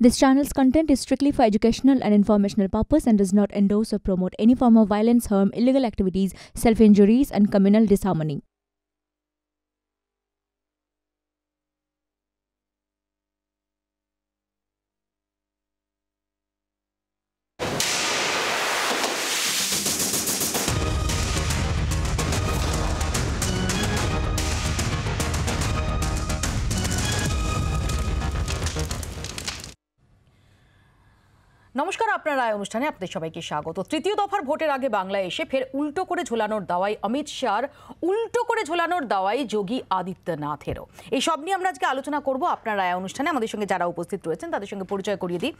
This channel's content is strictly for educational and informational purpose and does not endorse or promote any form of violence, harm, illegal activities, self-injuries and communal disharmony. রায় অনুষ্ঠানে আপনাদের সবাইকে স্বাগত তৃতীয় দফার ভোটের আগে বাংলায় এসে ফের উল্টো করে ঝোলানোর দাওয়াই অমিত শাহর উল্টো করে ঝোলানোর দাওয়াই যোগী আদিত্যনাথেরও এই সব নিয়ে আমরা আজকে আলোচনা করব আপনার রায় অনুষ্ঠানে আমাদের সঙ্গে যারা উপস্থিত রয়েছেন তাদের সঙ্গে পরিচয় করিয়ে দিই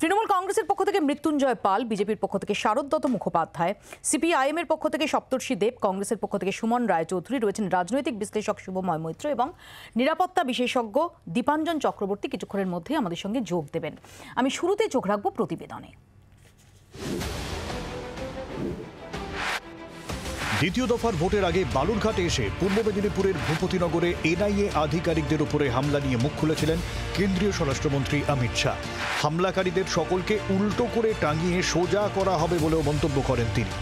তৃণমূল কংগ্রেসের পক্ষ থেকে মৃত্যুঞ্জয় পাল বিজেপির পক্ষ থেকে শারদ দত্ত মুখোপাধ্যায় সিপিআইএম এর পক্ষ থেকে সপ্তর্ষি দেব কংগ্রেসের পক্ষ থেকে সুমন রায়চৌধুরী রয়েছেন রাজনৈতিক বিশ্লেষক শুভময় মৈত্র এবং নিরাপত্তা বিশেষজ্ঞ দীপাঞ্জন চক্রবর্তী কিছুক্ষণের মধ্যে আমাদের সঙ্গে যোগ দেবেন আমি শুরুতে চোখ রাখবো প্রতিবেদনে দ্বিতীয় দফার ভোটের আগে বালুরঘাটে এসে পূর্ব মেদিনীপুরের ভূপতিনগরে এনআইএ আধিকারিকদের উপরে হামলা নিয়ে মুখ খুলেছিলেন কেন্দ্রীয় স্বরাষ্ট্রমন্ত্রী অমিত শাহ হামলাকারীদের সকলকে উল্টো করে টাঙিয়ে সোজা করা হবে বলেও মন্তব্য করেন তিনি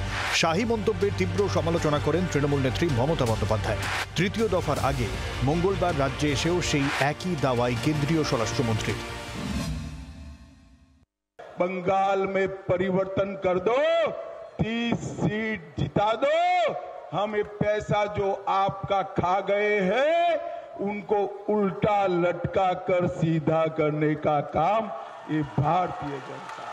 শাহী মন্তব্যের তীব্র সমালোচনা করেন তৃণমূল নেত্রী মমতা বন্দ্যোপাধ্যায় তৃতীয় দফার আগে মঙ্গলবার রাজ্যে এসেও সেই একই দাওয়াই কেন্দ্রীয় স্বরাষ্ট্রমন্ত্রী बंगाल में परिवर्तन कर दो तीस सीट जिता दो हम ये पैसा जो आपका खा गए हैं उनको उल्टा लटका कर सीधा करने का काम ये भारतीय जनता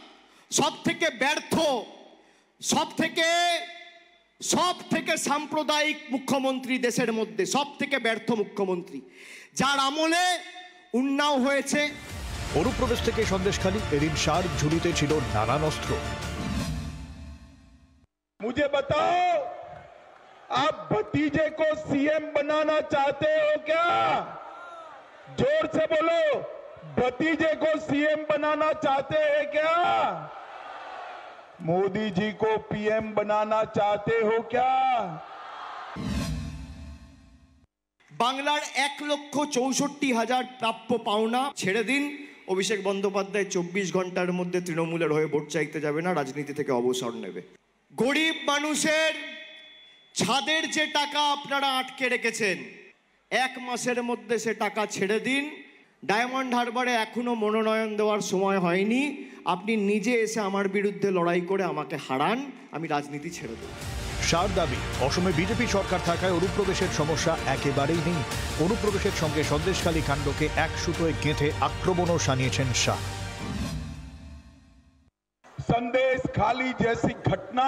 সব থেকে ব্যর্থ সব থেকে সব থেকে সাম্প্রদায়িক মুখ্যমন্ত্রী দেশের মধ্যে সব থেকে ব্যর্থ মুখ্যমন্ত্রী যার আমলে উন্নাও হয়েছে অনুপ্রবেশ থেকে সন্দেশখালী এদিন সার ঝুলিতে ছিল নানান অস্ত্র মুজে बताओ আপ ভতিজে কো সিএম বানানা চাহতে হো ক্যা জোর সে বলো ভতিজে কো সিএম বানানা চাহতে हैं ক্যা मोदी जी को पीएम बनाना चाहते हो क्या বাংলার এক লক্ষ চৌষট্টি হাজার প্রাপ্য পাওনা ছেড়ে দিন অভিষেক বন্দ্যোপাধ্যায় চব্বিশ ঘন্টার মধ্যে তৃণমূলের হয়ে ভোট চাইতে যাবে না রাজনীতি থেকে অবসর নেবে গরিব মানুষের ছাদের যে টাকা আপনারা আটকে রেখেছেন এক মাসের মধ্যে সে টাকা ছেড়ে দিন ডায়মন্ড হারবারে এখনও মনোনয়ন দেওয়ার সময় হয়নি আপনি নিজে এসে আমার বিরুদ্ধে লড়াই করে আমাকে হারান আমি রাজনীতি ছেড়ে দেব সার দাবি অসমে বিজেপি সরকার থাকায় অনুপ্রবেশের সমস্যা একেবারেই নেই অনুপ্রবেশের সঙ্গে সন্দেশকালী কাণ্ডকে এক সুতোয় গেঁথে আক্রমণও সানিয়েছেন শাহ संदेश खाली जैसी घटना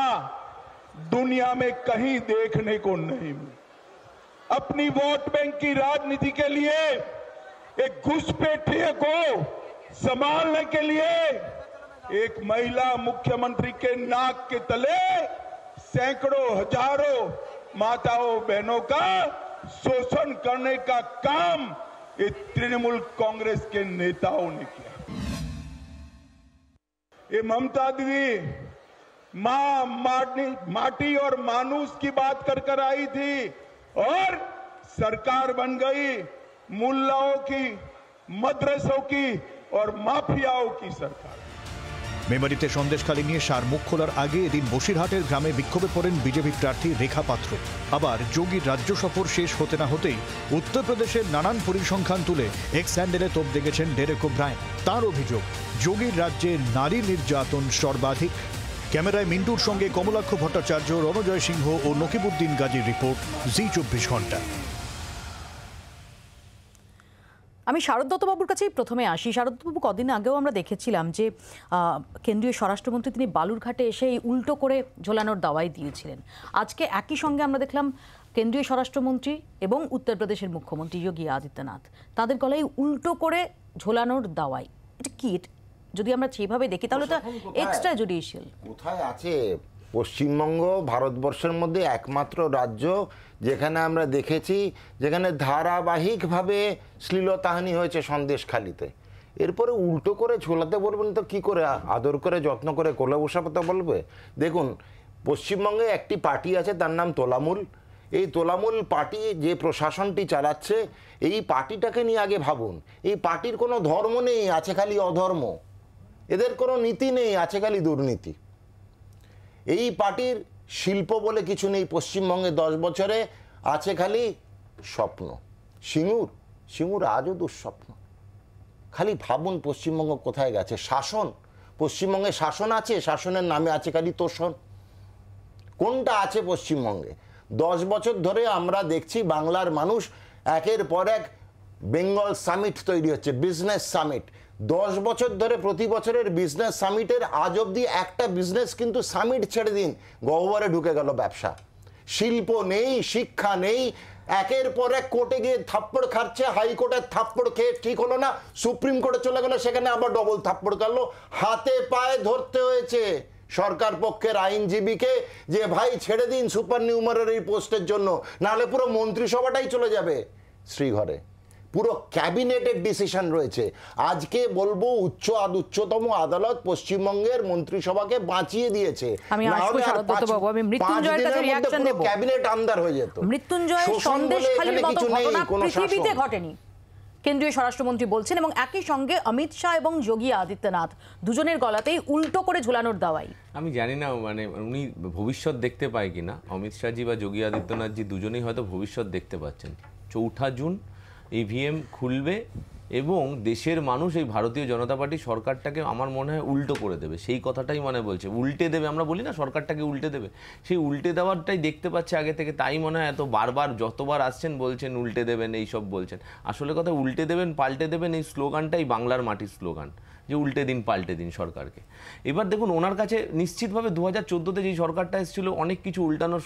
दुनिया में कहीं देखने को नहीं अपनी वोट बैंक की राजनीति के लिए एक घुसपैठिए को संभालने के लिए एक महिला मुख्यमंत्री के नाक के तले सैकड़ों हजारों माताओं बहनों का शोषण करने का काम तृणमूल कांग्रेस के नेताओं ने किया ये ममता दीदी माँ माटी माटी और मानूस की बात कर कर आई थी और सरकार बन गई मुल्लाओं की मदरसों की और माफियाओं की सरकार মেমারিতে সন্দেশখালী নিয়ে সার মুখ খোলার আগে এদিন বসিরহাটের গ্রামে বিক্ষোভে পড়েন বিজেপি প্রার্থী রেখা পাত্র আবার যোগীর রাজ্য সফর শেষ হতে না হতেই উত্তরপ্রদেশের নানান পরিসংখ্যান তুলে এক স্যান্ডেলে তোপ দেখেছেন ডেরেক ব্রায়ন তার অভিযোগ যোগীর রাজ্যে নারী নির্যাতন সর্বাধিক ক্যামেরায় মিন্টুর সঙ্গে কমলাক্ষ ভট্টাচার্য রণজয় সিংহ ও নকিবুদ্দিন গাজীর রিপোর্ট জি চব্বিশ ঘন্টা আমি শারদ কাছেই প্রথমে আসি শারদবাবু কদিন আগেও আমরা দেখেছিলাম যে কেন্দ্রীয় স্বরাষ্ট্রমন্ত্রী তিনি বালুরঘাটে এসে এই উল্টো করে ঝোলানোর দাওয়াই দিয়েছিলেন আজকে একই সঙ্গে আমরা দেখলাম কেন্দ্রীয় স্বরাষ্ট্রমন্ত্রী এবং উত্তরপ্রদেশের মুখ্যমন্ত্রী যোগী আদিত্যনাথ তাদের গলায় উল্টো করে ঝোলানোর দাওয়াই এটা কি যদি আমরা সেভাবে দেখি তাহলে তো এক্সট্রা জুডিশিয়াল কোথায় আছে পশ্চিমবঙ্গ ভারতবর্ষের মধ্যে একমাত্র রাজ্য যেখানে আমরা দেখেছি যেখানে ধারাবাহিকভাবে শ্লীলতাহানি হয়েছে সন্দেশখালিতে এরপরে উল্টো করে ঝোলাতে বলবেন তো কি করে আদর করে যত্ন করে কোলে বসাতে বলবে দেখুন পশ্চিমবঙ্গে একটি পার্টি আছে তার নাম তোলামূল এই তোলামূল পার্টি যে প্রশাসনটি চালাচ্ছে এই পার্টিটাকে নিয়ে আগে ভাবুন এই পার্টির কোনো ধর্ম নেই আছে খালি অধর্ম এদের কোনো নীতি নেই আছে খালি দুর্নীতি এই পার্টির শিল্প বলে কিছু নেই পশ্চিমবঙ্গে দশ বছরে আছে খালি স্বপ্ন সিঙুর সিঙুর আজও দুঃস্বপ্ন খালি ভাবুন পশ্চিমবঙ্গ কোথায় গেছে শাসন পশ্চিমবঙ্গে শাসন আছে শাসনের নামে আছে খালি তোষণ কোনটা আছে পশ্চিমবঙ্গে দশ বছর ধরে আমরা দেখছি বাংলার মানুষ একের পর এক বেঙ্গল সামিট তৈরি হচ্ছে বিজনেস সামিট দশ বছর ধরে প্রতি বছরের বিজনেস সামিটের আজ অব্দি একটা বিজনেস কিন্তু সামিট ছেড়ে দিন গহ্বরে ঢুকে গেল ব্যবসা শিল্প নেই শিক্ষা নেই একের পর এক কোর্টে গিয়ে থাপ্পড় খাচ্ছে হাইকোর্টের থাপ্পড় খেয়ে ঠিক হলো না সুপ্রিম কোর্টে চলে গেলো সেখানে আবার ডবল থাপ্পড় কাটলো হাতে পায়ে ধরতে হয়েছে সরকার পক্ষের আইনজীবীকে যে ভাই ছেড়ে দিন সুপার নিউমারের এই পোস্টের জন্য নাহলে পুরো মন্ত্রিসভাটাই চলে যাবে শ্রীঘরে পুরো ক্যাবিনেটের ডিসিশন রয়েছে আজকে বলবো উচ্চ উচ্চতম আদালত পশ্চিমবঙ্গের মন্ত্রিসভাকে বাঁচিয়ে দিয়েছে ক্যাবিনেট আন্দার হয়ে যেত মৃত্যুঞ্জয় সন্দেশ ঘটেনি কেন্দ্রীয় স্বরাষ্ট্রমন্ত্রী বলছেন এবং একই সঙ্গে অমিত শাহ এবং যোগী আদিত্যনাথ দুজনের গলাতেই উল্টো করে ঝুলানোর দাওয়াই আমি জানি না মানে উনি ভবিষ্যৎ দেখতে পায় কিনা অমিত শাহজি বা যোগী আদিত্যনাথ জি দুজনেই হয়তো ভবিষ্যৎ দেখতে পাচ্ছেন চৌঠা জুন ইভিএম e খুলবে এবং দেশের মানুষ এই ভারতীয় জনতা পার্টি সরকারটাকে আমার মনে হয় উল্টো করে দেবে সেই কথাটাই মানে বলছে উল্টে দেবে আমরা বলি না সরকারটাকে উল্টে দেবে সেই উল্টে দেওয়ারটাই দেখতে পাচ্ছে আগে থেকে তাই মনে হয় এত বারবার যতবার আসছেন বলছেন উল্টে দেবেন এই সব বলছেন আসলে কথা উল্টে দেবেন পাল্টে দেবেন এই স্লোগানটাই বাংলার মাটির স্লোগান যে উল্টে দিন পাল্টে দিন সরকারকে এবার দেখুন ওনার কাছে নিশ্চিতভাবে দু হাজার চোদ্দোতে যেই সরকারটা এসেছিলো অনেক কিছু উল্টানোর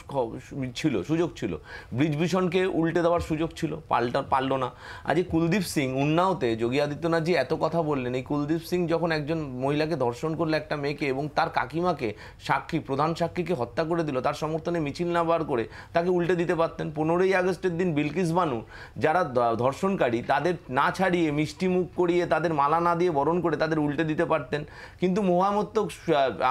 ছিল সুযোগ ছিল ব্রিজভূষণকে উল্টে দেওয়ার সুযোগ ছিল পাল্টা পারল না আজ কুলদীপ সিং উন্নাওতে যোগী আদিত্যনাথ যে এত কথা বললেন এই কুলদীপ সিং যখন একজন মহিলাকে ধর্ষণ করলো একটা মেয়েকে এবং তার কাকিমাকে সাক্ষী প্রধান সাক্ষীকে হত্যা করে দিল তার সমর্থনে মিছিল না বার করে তাকে উল্টে দিতে পারতেন পনেরোই আগস্টের দিন বিলকিস বানু যারা ধর্ষণকারী তাদের না ছাড়িয়ে মিষ্টি মুখ করিয়ে তাদের মালা না দিয়ে বরণ করে তাদের উল্টে দিতে পারতেন কিন্তু মহামত্ত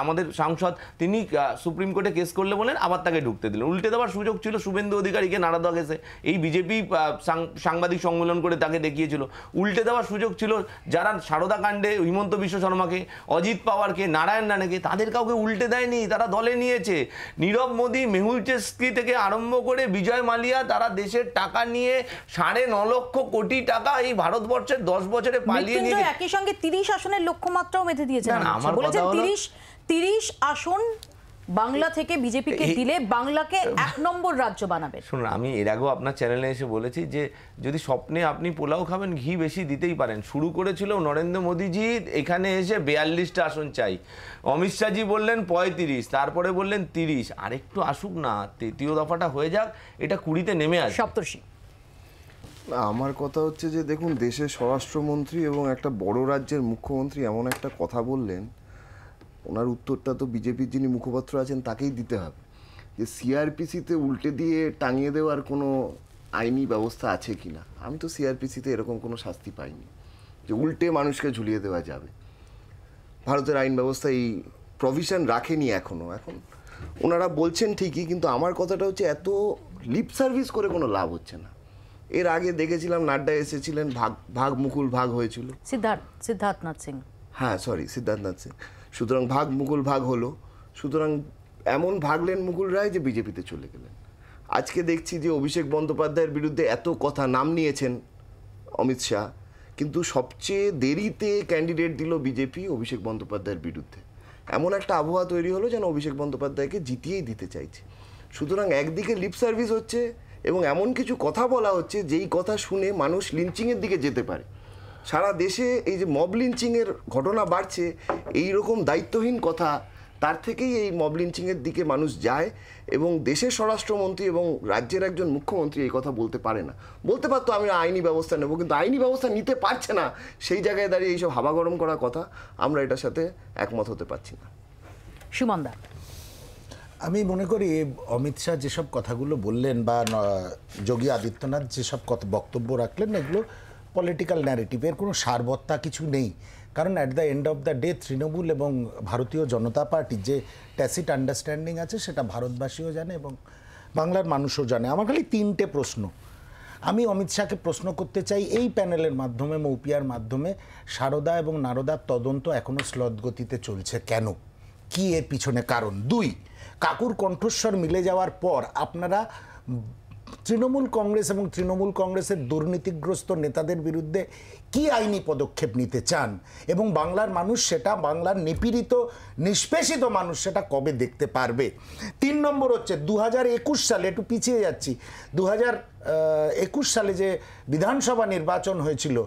আমাদের সাংসদ তিনি সুপ্রিম কোর্টে কেস করলে বলেন আবার তাকে ঢুকতে দিলেন উল্টে দেওয়ার সুযোগ ছিল শুভেন্দু অধিকারীকে নাড়া দেওয়া গেছে এই বিজেপি সাংবাদিক সম্মেলন করে তাকে দেখিয়েছিল উল্টে দেওয়ার সুযোগ ছিল যারা সারদা কাণ্ডে হিমন্ত বিশ্ব শর্মাকে অজিত পাওয়ারকে নারায়ণ রানেকে তাদের কাউকে উল্টে দেয়নি তারা দলে নিয়েছে নীরব মোদী মেহুল চেস্কি থেকে আরম্ভ করে বিজয় মালিয়া তারা দেশের টাকা নিয়ে সাড়ে ন লক্ষ কোটি টাকা এই ভারতবর্ষের দশ বছরে পালিয়ে নিয়ে একই সঙ্গে তিরিশ আসনের লক্ষ্যমাত্রাও মেধে দিয়েছেন বলেছেন তিরিশ তিরিশ আসন বাংলা থেকে বিজেপিকে দিলে বাংলাকে এক নম্বর রাজ্য বানাবে শুনুন আমি এর আগেও আপনার চ্যানেলে এসে বলেছি যে যদি স্বপ্নে আপনি পোলাও খাবেন ঘি বেশি দিতেই পারেন শুরু করেছিল নরেন্দ্র মোদীজি এখানে এসে বিয়াল্লিশটা আসন চাই অমিত শাহজি বললেন পঁয়ত্রিশ তারপরে বললেন তিরিশ আরেকটু আসুক না তৃতীয় দফাটা হয়ে যাক এটা কুড়িতে নেমে আসে সপ্তর্ষি আমার কথা হচ্ছে যে দেখুন দেশের স্বরাষ্ট্রমন্ত্রী এবং একটা বড় রাজ্যের মুখ্যমন্ত্রী এমন একটা কথা বললেন ওনার উত্তরটা তো বিজেপির যিনি মুখপাত্র আছেন তাকেই দিতে হবে যে সিআরপিসিতে উল্টে দিয়ে টাঙিয়ে দেওয়ার কোনো আইনি ব্যবস্থা আছে কি না আমি তো সিআরপিসিতে এরকম কোনো শাস্তি পাইনি যে উল্টে মানুষকে ঝুলিয়ে দেওয়া যাবে ভারতের আইন ব্যবস্থা এই প্রভিশন রাখেনি এখনও এখন ওনারা বলছেন ঠিকই কিন্তু আমার কথাটা হচ্ছে এত লিপ সার্ভিস করে কোনো লাভ হচ্ছে না এর আগে দেখেছিলাম নাড্ডা এসেছিলেন ভাগ ভাগ মুকুল ভাগ হয়েছিল সিদ্ধার্থ সিদ্ধার্থনাথ সিং হ্যাঁ সরি সিদ্ধার্থনাথ সিং সুতরাং ভাগ মুকুল ভাগ হলো সুতরাং এমন ভাগলেন মুকুল রায় যে বিজেপিতে চলে গেলেন আজকে দেখছি যে অভিষেক বন্দ্যোপাধ্যায়ের বিরুদ্ধে এত কথা নাম নিয়েছেন অমিত শাহ কিন্তু সবচেয়ে দেরিতে ক্যান্ডিডেট দিল বিজেপি অভিষেক বন্দ্যোপাধ্যায়ের বিরুদ্ধে এমন একটা আবহাওয়া তৈরি হলো যেন অভিষেক বন্দ্যোপাধ্যায়কে জিতিয়েই দিতে চাইছে সুতরাং একদিকে লিপ সার্ভিস হচ্ছে এবং এমন কিছু কথা বলা হচ্ছে যেই কথা শুনে মানুষ লিঞ্চিংয়ের দিকে যেতে পারে সারা দেশে এই যে মব লিঞ্চিংয়ের ঘটনা বাড়ছে এই রকম দায়িত্বহীন কথা তার থেকেই এই মব লিঞ্চিংয়ের দিকে মানুষ যায় এবং দেশের স্বরাষ্ট্রমন্ত্রী এবং রাজ্যের একজন মুখ্যমন্ত্রী এই কথা বলতে পারে না বলতে পারতো আমি আইনি ব্যবস্থা নেব কিন্তু আইনি ব্যবস্থা নিতে পারছে না সেই জায়গায় দাঁড়িয়ে এইসব হাবাগরম করা কথা আমরা এটার সাথে একমত হতে পারছি না সুমনদা আমি মনে করি অমিত শাহ যেসব কথাগুলো বললেন বা যোগী আদিত্যনাথ যেসব কত বক্তব্য রাখলেন এগুলো পলিটিক্যাল ন্যারেটিভের কোনো সারবত্তা কিছু নেই কারণ at the end of the day Trinamool এবং ভারতীয় জনতা পার্টির যে ট্যাসিট আন্ডারস্ট্যান্ডিং আছে সেটা ভারতবাসীও জানে এবং বাংলার মানুষও জানে আমার খালি তিনটে প্রশ্ন আমি অমিত শাহকে প্রশ্ন করতে চাই এই প্যানেলের মাধ্যমে মৌপিয়ার মাধ্যমে সারদা এবং নারদার তদন্ত এখনও স্লদ গতিতে চলছে কেন কি এর পিছনে কারণ দুই কাকুর কণ্ঠস্বর মিলে যাওয়ার পর আপনারা তৃণমূল কংগ্রেস এবং তৃণমূল কংগ্রেসের দুর্নীতিগ্রস্ত নেতাদের বিরুদ্ধে কি আইনি পদক্ষেপ নিতে চান এবং বাংলার মানুষ সেটা বাংলার নিপীড়িত নিষ্পেষিত মানুষ সেটা কবে দেখতে পারবে তিন নম্বর হচ্ছে দু সালে একটু পিছিয়ে যাচ্ছি দু একুশ সালে যে বিধানসভা নির্বাচন হয়েছিল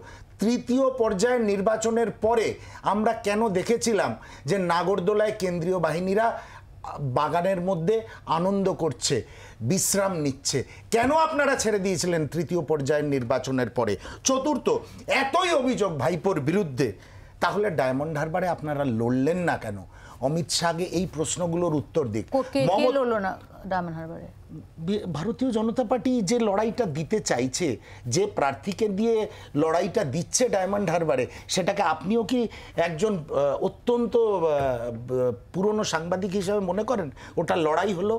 তৃতীয় পর্যায়ের নির্বাচনের পরে আমরা কেন দেখেছিলাম যে নাগরদোলায় কেন্দ্রীয় বাহিনীরা বাগানের মধ্যে আনন্দ করছে বিশ্রাম নিচ্ছে কেন আপনারা ছেড়ে দিয়েছিলেন তৃতীয় পর্যায়ের নির্বাচনের পরে চতুর্থ এতই অভিযোগ ভাইপোর বিরুদ্ধে তাহলে ডায়মন্ড হারবারে আপনারা লড়লেন না কেন অমিত শাহকে এই প্রশ্নগুলোর উত্তর দিক মমতা না ডায়মন্ড হারবারে ভারতীয় জনতা পার্টি যে লড়াইটা দিতে চাইছে যে প্রার্থীকে দিয়ে লড়াইটা দিচ্ছে ডায়মন্ড হারবারে সেটাকে আপনিও কি একজন অত্যন্ত পুরনো সাংবাদিক হিসেবে মনে করেন ওটা লড়াই হলো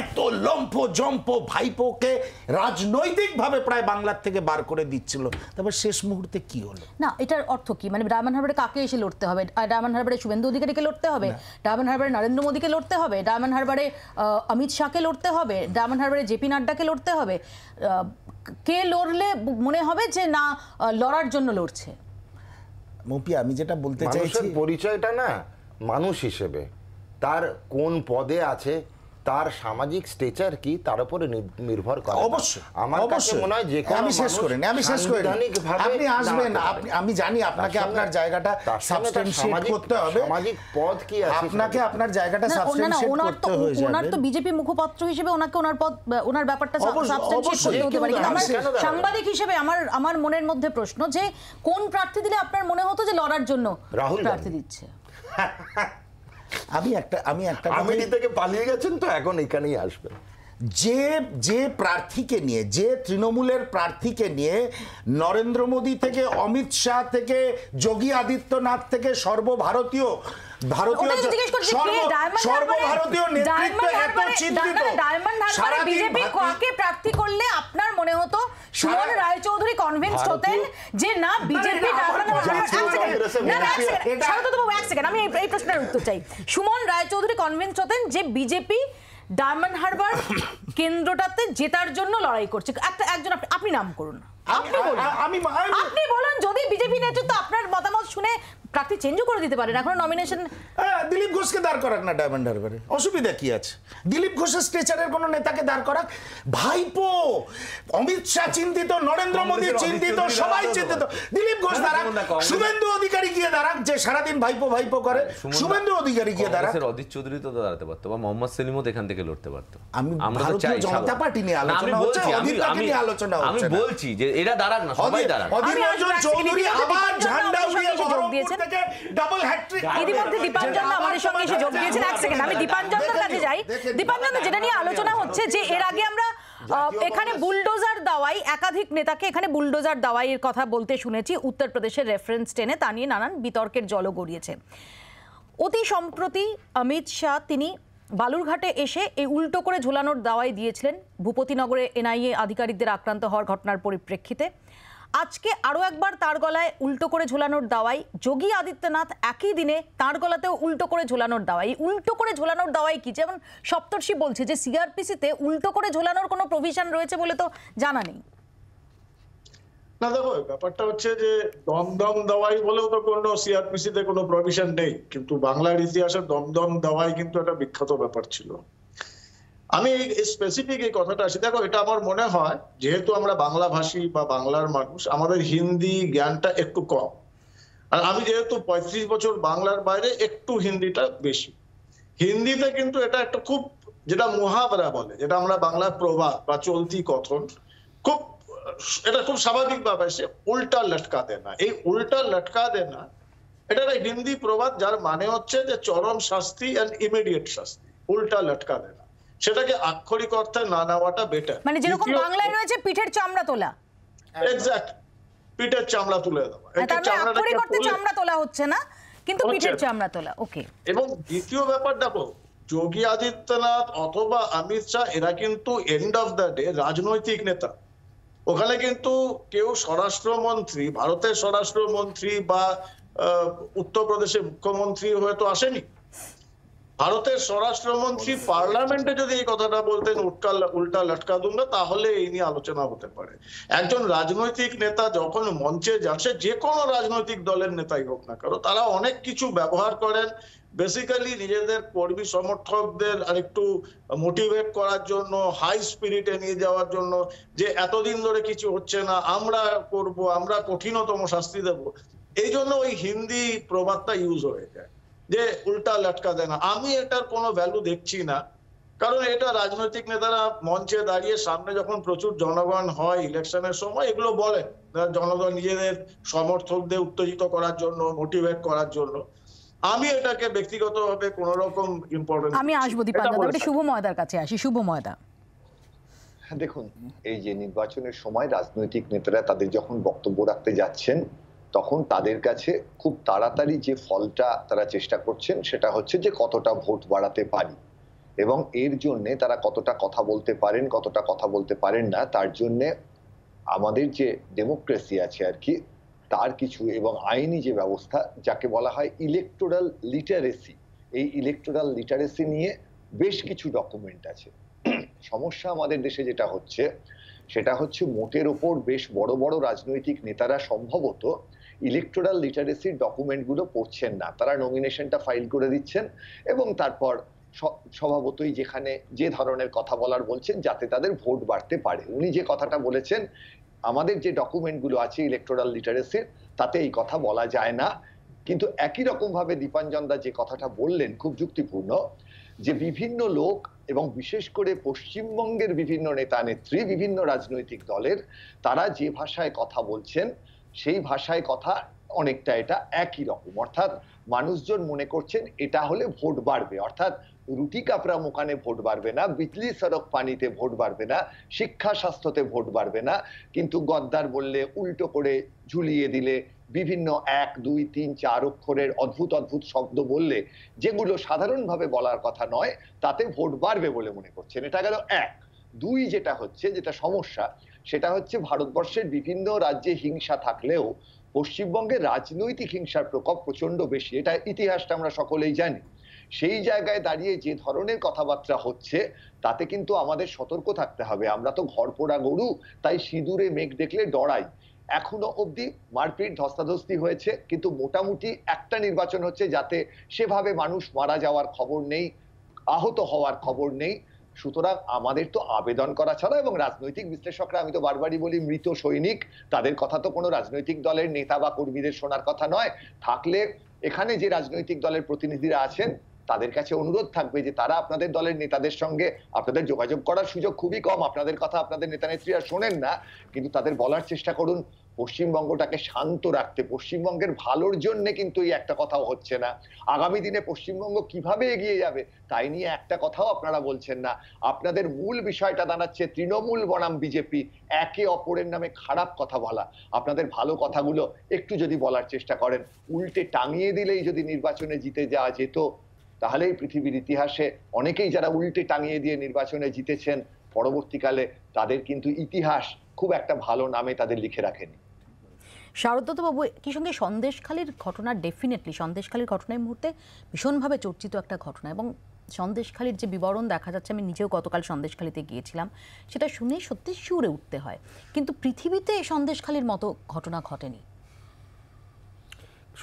এত লম্প জম্প ভাইপোকে রাজনৈতিকভাবে প্রায় বাংলার থেকে বার করে দিচ্ছিল তারপর শেষ মুহূর্তে কি হলো না এটার অর্থ কি মানে ডায়মন্ড হারবারে কাকে এসে লড়তে হবে ডায়মন্ড হারবারে শুভেন্দু অধিকারীকে লড়তে হবে ডায়মন্ড হারবারে নরেন্দ্র মোদীকে লড়তে হবে ডায়মন্ড হারবারে অমিত শাহকে লড়তে হবে ডায়মন্ড হারবারে জেপি নাড্ডাকে লড়তে হবে কে লড়লে মনে হবে যে না লড়ার জন্য লড়ছে মপি আমি যেটা বলতে চাইছি পরিচয়টা না মানুষ হিসেবে তার কোন পদে আছে তার সামাজিক স্টেচার কি তার উপরে নির্ভর করে অবশ্যই আমার কাছে মনে হয় যে আমি শেষ করি আমি শেষ করি আপনি আসবেন আপনি আমি জানি আপনাকে আপনার জায়গাটা সাবস্টেনশিয়েট করতে হবে সামাজিক পদ কি আছে আপনাকে আপনার জায়গাটা সাবস্টেনশিয়েট করতে হবে ওনার তো বিজেপি মুখপাত্র হিসেবে ওনাকে ওনার পদ ওনার ব্যাপারটা সাবস্টেনশিয়েট করতে পারি কিন্তু আমার সাংবাদিক হিসেবে আমার আমার মনের মধ্যে প্রশ্ন যে কোন প্রার্থী দিলে আপনার মনে হতো যে লড়ার জন্য রাহুল প্রার্থী দিচ্ছে আমি একটা আমি একটা আমেরিকা থেকে পালিয়ে গেছেন তো এখন এখানেই আসবেন যে যে প্রার্থীকে নিয়ে যে তৃণমূলের প্রার্থীকে নিয়ে নরেন্দ্র মোদী থেকে অমিত শাহ থেকে যোগী আদিত্যনাথ থেকে সর্বভারতীয় প্রার্থী করলে আপনার মনে হতো সুমন রায়চৌধুরী কনভিন্সড হতেন যে না সুমন রায়চৌধুরী হতেন যে বিজেপি ডায়মন্ড হারবার কেন্দ্রটাতে জেতার জন্য লড়াই করছে একটা একজন আপনি নাম করুন আপনি বলুন যদি বিজেপি নেতৃত্ব আপনার মতামত শুনে প্রার্থী চেঞ্জও করে দিতে পারেন এখনো নমিনেশন দিলীপ ঘোষকে দাঁড় করাক না ডায়মন্ড হারবারে অসুবিধা কি আছে দিলীপ ঘোষের স্ট্রেচারের কোনো নেতাকে দাঁড় করাক ভাইপো অমিত শাহ চিন্তিত নরেন্দ্র মোদী চিন্তিত সবাই চিন্তিত দিলীপ ঘোষ দাঁড়াক শুভেন্দু অধিকারী গিয়ে দাঁড়াক যে সারাদিন ভাইপো ভাইপো করে শুভেন্দু অধিকারী গিয়ে দাঁড়াক অদিত চৌধুরী তো দাঁড়াতে পারতো বা মোহাম্মদ সেলিমও এখান থেকে লড়তে পারতো আমি ভারতীয় জনতা পার্টি নিয়ে আলোচনা হচ্ছে অদিত অমিতাকে নিয়ে আলোচনা হচ্ছে আমি বলছি যে এরা দাঁড়াক না সবাই দাঁড়াক অদিত চৌধুরী আবার ঝান্ডা উড়িয়ে বহরমপুর থেকে ডাবল হ্যাট্রিক ইতিমধ্যে দীপাঞ্জন আমাদের সঙ্গে এসে যোগ দিয়েছেন এক সেকেন্ড আমি দীপাঞ্জনদার কাছে যাই দীপাঞ্জন যেটা নিয়ে আলোচনা হচ্ছে যে এর আগে আমরা এখানে বুলডোজার দাওয়াই একাধিক নেতাকে এখানে বুলডোজার দাওয়াইয়ের কথা বলতে শুনেছি উত্তরপ্রদেশের রেফারেন্স টেনে তা নিয়ে নানান বিতর্কের জল গড়িয়েছে অতি সম্প্রতি অমিত শাহ তিনি বালুরঘাটে এসে এই উল্টো করে ঝোলানোর দাওয়াই দিয়েছিলেন ভূপতিনগরে এনআইএ আধিকারিকদের আক্রান্ত হওয়ার ঘটনার পরিপ্রেক্ষিতে আজকে আরও একবার তার গলায় উল্টো করে ঝোলানোর দাওয়াই যোগী আদিত্যনাথ একই দিনে তার গলাতেও উল্টো করে ঝোলানোর দাওয়াই উল্টো করে ঝোলানোর দাওয়াই কি যেমন সপ্তর্ষি বলছে যে সিআরপিসিতে উল্টো করে ঝোলানোর কোনো প্রভিশন রয়েছে বলে তো জানা নেই না দেখো ব্যাপারটা হচ্ছে যে দমদম দাওয়াই বলেও তো কোনো সিআরপিসিতে কোনো প্রভিশন নেই কিন্তু বাংলার ইতিহাসে দমদম দাওয়াই কিন্তু একটা বিখ্যাত ব্যাপার ছিল আমি স্পেসিফিক এই কথাটা আসি দেখো এটা আমার মনে হয় যেহেতু আমরা বাংলা ভাষী বা বাংলার মানুষ আমাদের হিন্দি জ্ঞানটা একটু কম আর আমি যেহেতু পঁয়ত্রিশ বছর বাংলার বাইরে একটু হিন্দিটা বেশি হিন্দিতে কিন্তু এটা একটা খুব যেটা মহাবরা বলে যেটা আমরা বাংলার প্রভাব বা চলতি কথন খুব এটা খুব স্বাভাবিক ব্যাপার সে উল্টা লটকা দেনা এই উল্টা লটকা দেনা এটা একটা হিন্দি প্রবাদ যার মানে হচ্ছে যে চরম শাস্তি অ্যান্ড ইমিডিয়েট শাস্তি উল্টা লটকা দেনা সেটাকে আক্ষরিক অর্থে না নেওয়াটা বেটার মানে যেরকম বাংলায় রয়েছে পিঠের চামড়া তোলা এক্স্যাক্ট পিঠের চামড়া তুলে দেওয়া মানে মানে চামড়া তোলা হচ্ছে না কিন্তু পিঠের চামড়া তোলা ওকে এবং দ্বিতীয় ব্যাপার দেখো যোগী আদিত্যনাথ অথবা অমিত শাহ এরা কিন্তু এন্ড অফ দ্য ডে রাজনৈতিক নেতা ওখানে কিন্তু কেউ স্বরাষ্ট্রমন্ত্রী ভারতের স্বরাষ্ট্রমন্ত্রী বা উত্তরপ্রদেশের মুখ্যমন্ত্রী হয়তো আসেনি ভারতের স্বরাষ্ট্রমন্ত্রী পার্লামেন্টে যদি এই কথাটা বলতেন উটকাল উল্টা লটকা দুঙ্গা তাহলে এই নিয়ে আলোচনা হতে পারে একজন রাজনৈতিক নেতা যখন মঞ্চে যান সে যে কোনো রাজনৈতিক দলের নেতাই হোক না কারো তারা অনেক কিছু ব্যবহার করেন বেসিক্যালি নিজেদের কর্মী সমর্থকদের আরেকটু মোটিভেট করার জন্য হাই স্পিরিটে নিয়ে যাওয়ার জন্য যে এতদিন ধরে কিছু হচ্ছে না আমরা করব আমরা কঠিনতম শাস্তি দেব এই জন্য ওই হিন্দি প্রবাদটা ইউজ হয়ে যায় যে উল্টা লটকা দেয় না আমি এটার কোনো ভ্যালু দেখছি না কারণ এটা রাজনৈতিক নেতারা মঞ্চে দাঁড়িয়ে সামনে যখন প্রচুর জনগণ হয় ইলেকশনের সময় এগুলো বলেন জনগণ নিজেদের সমর্থকদের উত্তেজিত করার জন্য মোটিভেট করার জন্য আমি এটাকে ব্যক্তিগতভাবে কোন রকম ইম্পর্টেন্ট আমি আসবো দীপাঞ্জন এটা শুভ ময়দার কাছে আসি শুভ ময়দা দেখুন এই যে নির্বাচনের সময় রাজনৈতিক নেতারা তাদের যখন বক্তব্য রাখতে যাচ্ছেন তখন তাদের কাছে খুব তাড়াতাড়ি যে ফলটা তারা চেষ্টা করছেন সেটা হচ্ছে যে কতটা ভোট বাড়াতে পারি এবং এর জন্যে তারা কতটা কথা বলতে পারেন কতটা কথা বলতে পারেন না তার জন্যে আমাদের যে ডেমোক্রেসি আছে আর কি তার কিছু এবং আইনি যে ব্যবস্থা যাকে বলা হয় ইলেকটোরাল লিটারেসি এই ইলেকটোরাল লিটারেসি নিয়ে বেশ কিছু ডকুমেন্ট আছে সমস্যা আমাদের দেশে যেটা হচ্ছে সেটা হচ্ছে মোটের ওপর বেশ বড় বড় রাজনৈতিক নেতারা সম্ভবত ইলেকটোরাল লিটারেসির ডকুমেন্টগুলো পড়ছেন না তারা নমিনেশনটা ফাইল করে দিচ্ছেন এবং তারপর স্বভাবতই যেখানে যে ধরনের কথা বলার বলছেন যাতে তাদের ভোট বাড়তে পারে উনি যে কথাটা বলেছেন আমাদের যে ডকুমেন্টগুলো আছে ইলেকটোরাল লিটারেসির তাতে এই কথা বলা যায় না কিন্তু একই রকম ভাবে দীপাঞ্জন দা যে কথাটা বললেন খুব যুক্তিপূর্ণ যে বিভিন্ন লোক এবং বিশেষ করে পশ্চিমবঙ্গের বিভিন্ন নেতা নেত্রী বিভিন্ন রাজনৈতিক দলের তারা যে ভাষায় কথা বলছেন সেই ভাষায় কথা অনেকটা এটা একই রকম অর্থাৎ মানুষজন মনে করছেন এটা হলে ভোট বাড়বে অর্থাৎ রুটি কাপড়া মোকানে ভোট বাড়বে না বিজলি সড়ক পানিতে ভোট বাড়বে না শিক্ষা স্বাস্থ্যতে ভোট বাড়বে না কিন্তু গদ্দার বললে উল্টো করে ঝুলিয়ে দিলে বিভিন্ন এক দুই তিন চার অক্ষরের অদ্ভুত অদ্ভুত শব্দ বললে যেগুলো সাধারণভাবে বলার কথা নয় তাতে ভোট বাড়বে বলে মনে করছেন এটা গেল এক দুই যেটা হচ্ছে যেটা সমস্যা সেটা হচ্ছে ভারতবর্ষের বিভিন্ন রাজ্যে হিংসা থাকলেও পশ্চিমবঙ্গে রাজনৈতিক হিংসার প্রকোপ প্রচন্ড বেশি এটা ইতিহাসটা আমরা সকলেই জানি সেই জায়গায় দাঁড়িয়ে যে ধরনের কথাবার্তা হচ্ছে তাতে কিন্তু আমাদের সতর্ক থাকতে হবে আমরা তো ঘর পোড়া গরু তাই সিঁদুরে মেঘ দেখলে ডরাই এখনো অবধি মারপিট ধস্তাধস্তি হয়েছে কিন্তু মোটামুটি একটা নির্বাচন হচ্ছে যাতে সেভাবে মানুষ মারা যাওয়ার খবর নেই আহত হওয়ার খবর নেই সুতরাং আমাদের তো আবেদন করা ছাড়া এবং রাজনৈতিক বিশ্লেষকরা আমি তো বারবারই বলি মৃত সৈনিক তাদের কথা তো কোনো রাজনৈতিক দলের নেতা বা কর্মীদের শোনার কথা নয় থাকলে এখানে যে রাজনৈতিক দলের প্রতিনিধিরা আছেন তাদের কাছে অনুরোধ থাকবে যে তারা আপনাদের দলের নেতাদের সঙ্গে আপনাদের যোগাযোগ করার সুযোগ খুবই কম আপনাদের কথা আপনাদের নেতা নেত্রীরা শোনেন না কিন্তু তাদের বলার চেষ্টা করুন পশ্চিমবঙ্গটাকে শান্ত রাখতে পশ্চিমবঙ্গের ভালোর জন্য কিন্তু এই একটা কথাও হচ্ছে না আগামী দিনে পশ্চিমবঙ্গ কিভাবে এগিয়ে যাবে তাই নিয়ে একটা কথাও আপনারা বলছেন না আপনাদের মূল বিষয়টা দাঁড়াচ্ছে তৃণমূল বনাম বিজেপি একে অপরের নামে খারাপ কথা বলা আপনাদের ভালো কথাগুলো একটু যদি বলার চেষ্টা করেন উল্টে টাঙিয়ে দিলেই যদি নির্বাচনে জিতে যাওয়া যেত তাহলেই পৃথিবীর ইতিহাসে অনেকেই যারা উল্টে টাঙিয়ে দিয়ে নির্বাচনে জিতেছেন পরবর্তীকালে তাদের কিন্তু ইতিহাস খুব একটা ভালো নামে তাদের লিখে রাখেনি শারদত্তবাবু কি সঙ্গে সন্দেশখালীর ঘটনা ডেফিনেটলি সন্দেশখালীর ঘটনায় মুহূর্তে ভীষণভাবে চর্চিত একটা ঘটনা এবং সন্দেশখালীর যে বিবরণ দেখা যাচ্ছে আমি নিজেও গতকাল সন্দেশখালীতে গিয়েছিলাম সেটা শুনে সত্যি শিউরে উঠতে হয় কিন্তু পৃথিবীতে সন্দেশখালীর মতো ঘটনা ঘটেনি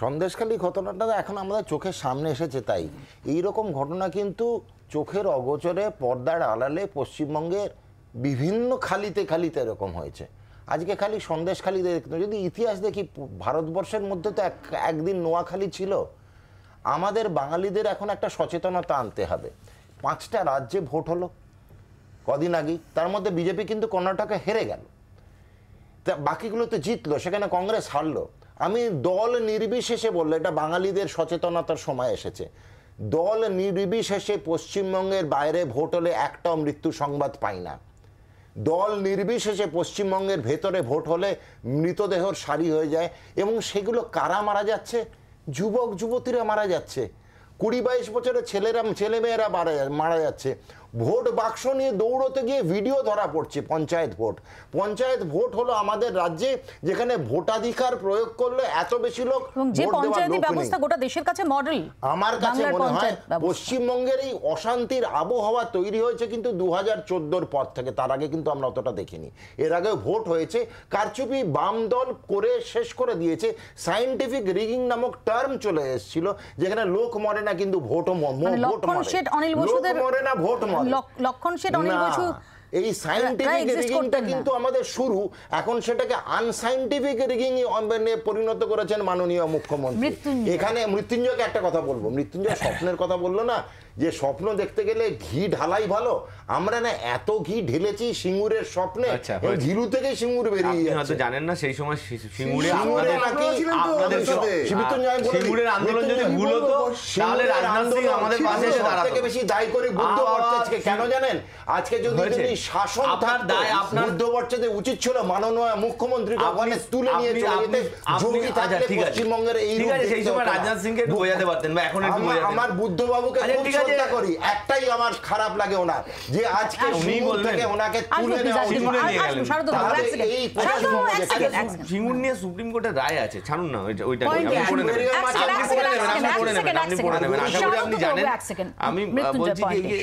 সন্দেশখালী ঘটনাটা এখন আমাদের চোখের সামনে এসেছে তাই এই রকম ঘটনা কিন্তু চোখের অগোচরে পর্দার আড়ালে পশ্চিমবঙ্গের বিভিন্ন খালিতে খালিতে এরকম হয়েছে আজকে খালি সন্দেশখালী দেখতে যদি ইতিহাস দেখি ভারতবর্ষের মধ্যে তো এক একদিন নোয়াখালী ছিল আমাদের বাঙালিদের এখন একটা সচেতনতা আনতে হবে পাঁচটা রাজ্যে ভোট হলো কদিন আগেই তার মধ্যে বিজেপি কিন্তু কর্ণাটকে হেরে গেল তা বাকিগুলো তো জিতলো সেখানে কংগ্রেস হারলো আমি দল নির্বিশেষে বললে এটা বাঙালিদের সচেতনতার সময় এসেছে দল নির্বিশেষে পশ্চিমবঙ্গের বাইরে ভোট হলে একটাও মৃত্যু সংবাদ পাই না দল নির্বিশেষে পশ্চিমবঙ্গের ভেতরে ভোট হলে মৃতদেহর সারি হয়ে যায় এবং সেগুলো কারা মারা যাচ্ছে যুবক যুবতীরা মারা যাচ্ছে কুড়ি বাইশ বছরের ছেলেরা ছেলেমেয়েরা মারা যাচ্ছে ভোট বাক্স নিয়ে দৌড়তে গিয়ে ভিডিও ধরা পড়ছে পঞ্চায়েত ভোট পঞ্চায়েত ভোট হলো আমাদের রাজ্যে যেখানে ভোটাধিকার প্রয়োগ করলে এত বেশি লোক ব্যবস্থা গোটা দেশের কাছে মডেল আমার কাছে মনে হয় পশ্চিমবঙ্গের এই অশান্তির আবহাওয়া তৈরি হয়েছে কিন্তু দু হাজার পর থেকে তার আগে কিন্তু আমরা অতটা দেখিনি এর আগে ভোট হয়েছে কারচুপি বাম দল করে শেষ করে দিয়েছে সাইন্টিফিক রিগিং নামক টার্ম চলে এসেছিল যেখানে লোক মরে না কিন্তু মানে ভোট ভোট মরে না ভোট মরে লক্ষণ সেটা অনেক কিছু এই রিগিংটা কিন্তু আমাদের শুরু এখন সেটাকে আনসাইন্টিফিক মানে রিগিং পরিণত করেছেন মাননীয় মুখ্যমন্ত্রী এখানে মৃত্যুঞ্জয়কে একটা কথা বলবো মৃত্যুঞ্জয় স্বপ্নের কথা বললো না যে স্বপ্ন দেখতে গেলে ঘি ঢালাই ভালো আমরা না এত ঘি ঢেলেছি সিঙ্গুরের স্বপ্নে ঝিলু আচ্ছা, থেকে সিঙ্গুর বেরিয়ে হয়তো জানেন না সেই সময় সিঙ্গুরে সিঙ্গুরের আন্দোলন যদি ভুল হতো তাহলে রাজনাথ সিং আমাদের পাশে এসে দাঁড়াতে বেশি দায় করে বুদ্ধ ভট্টাচার্যকে কেন জানেন আজকে যদি যদি শাসন আপনার দায় আপনার বুদ্ধ ভট্টাচার্য উচিত ছিল মাননীয় মুখ্যমন্ত্রী আহ্বানে তুলে নিয়ে চলে যেতে জঙ্গি আচ্ছা, থাকলে পশ্চিমবঙ্গের এই ঠিক আছে সেই সময় রাজনাথ সিংকে বোঝাতে পারতেন বা এখন একটু আমার বুদ্ধবাবুকে আচ্ছা, খুব শ্রদ্ধা করি একটাই আমার খারাপ লাগে ওনার যে যে আজকে উনি থেকে ওনাকে তুলে শিমুল নিয়ে সুপ্রিম কোর্টের রায় আছে ছাড়ুন না ওইটা আমি বলছি যে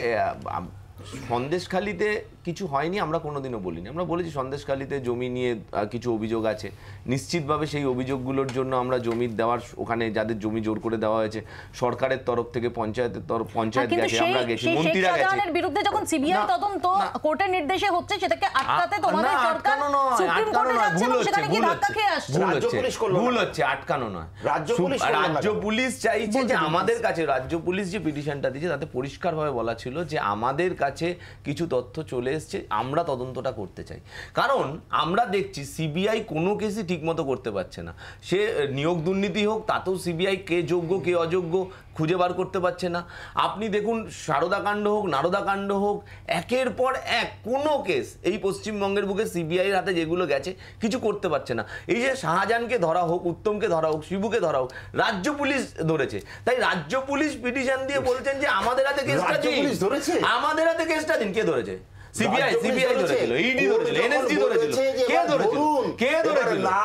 সন্দেশখালিতে কিছু হয়নি আমরা কোনোদিনও বলিনি আমরা বলেছি সন্দেশখালিতে জমি নিয়ে কিছু অভিযোগ আছে নিশ্চিতভাবে সেই অভিযোগগুলোর জন্য আমরা জমি দেওয়ার ওখানে যাদের জমি জোর করে দেওয়া হয়েছে সরকারের তরফ থেকে পঞ্চায়েতের তরফ হ্যাঁ, পঞ্চায়েত গেছে আমরা গেছি মন্ত্রীরা গেছে বিরুদ্ধে যখন সিবিআই তদন্ত কোর্টের নির্দেশে হচ্ছে সেটাকে আটকাতে তোমাদের সরকার সুপ্রিম কোর্টে যাচ্ছে সেখানে কি ধাক্কা খেয়ে আসছে রাজ্য পুলিশ করলো ভুল হচ্ছে আটকানো নয় রাজ্য পুলিশ রাজ্য পুলিশ চাইছে যে আমাদের কাছে রাজ্য পুলিশ যে পিটিশনটা দিয়েছে তাতে পরিষ্কারভাবে বলা ছিল যে আমাদের কাছে কিছু তথ্য চলে চলে এসছে আমরা তদন্তটা করতে চাই কারণ আমরা দেখছি সিবিআই কোনো কেসই ঠিকমতো করতে পারছে না সে নিয়োগ দুর্নীতি হোক তাতেও সিবিআই কে যোগ্য কে অযোগ্য খুঁজে বার করতে পারছে না আপনি দেখুন সারদাকাণ্ড হোক নারদাকাণ্ড হোক একের পর এক কোনো কেস এই পশ্চিমবঙ্গের বুকে সিবিআইয়ের হাতে যেগুলো গেছে কিছু করতে পারছে না এই যে শাহজাহানকে ধরা হোক উত্তমকে ধরা হোক শিবুকে ধরা হোক রাজ্য পুলিশ ধরেছে তাই রাজ্য পুলিশ পিটিশন দিয়ে বলছেন যে আমাদের হাতে কেসটা দিন আমাদের হাতে কেসটা দিন কে ধরেছে সিবিআই সিবিআই ধরেছিল ইডি ধরেছিল এনএসডি ধরেছিল কে ধরেছিল কে ধরেছিল না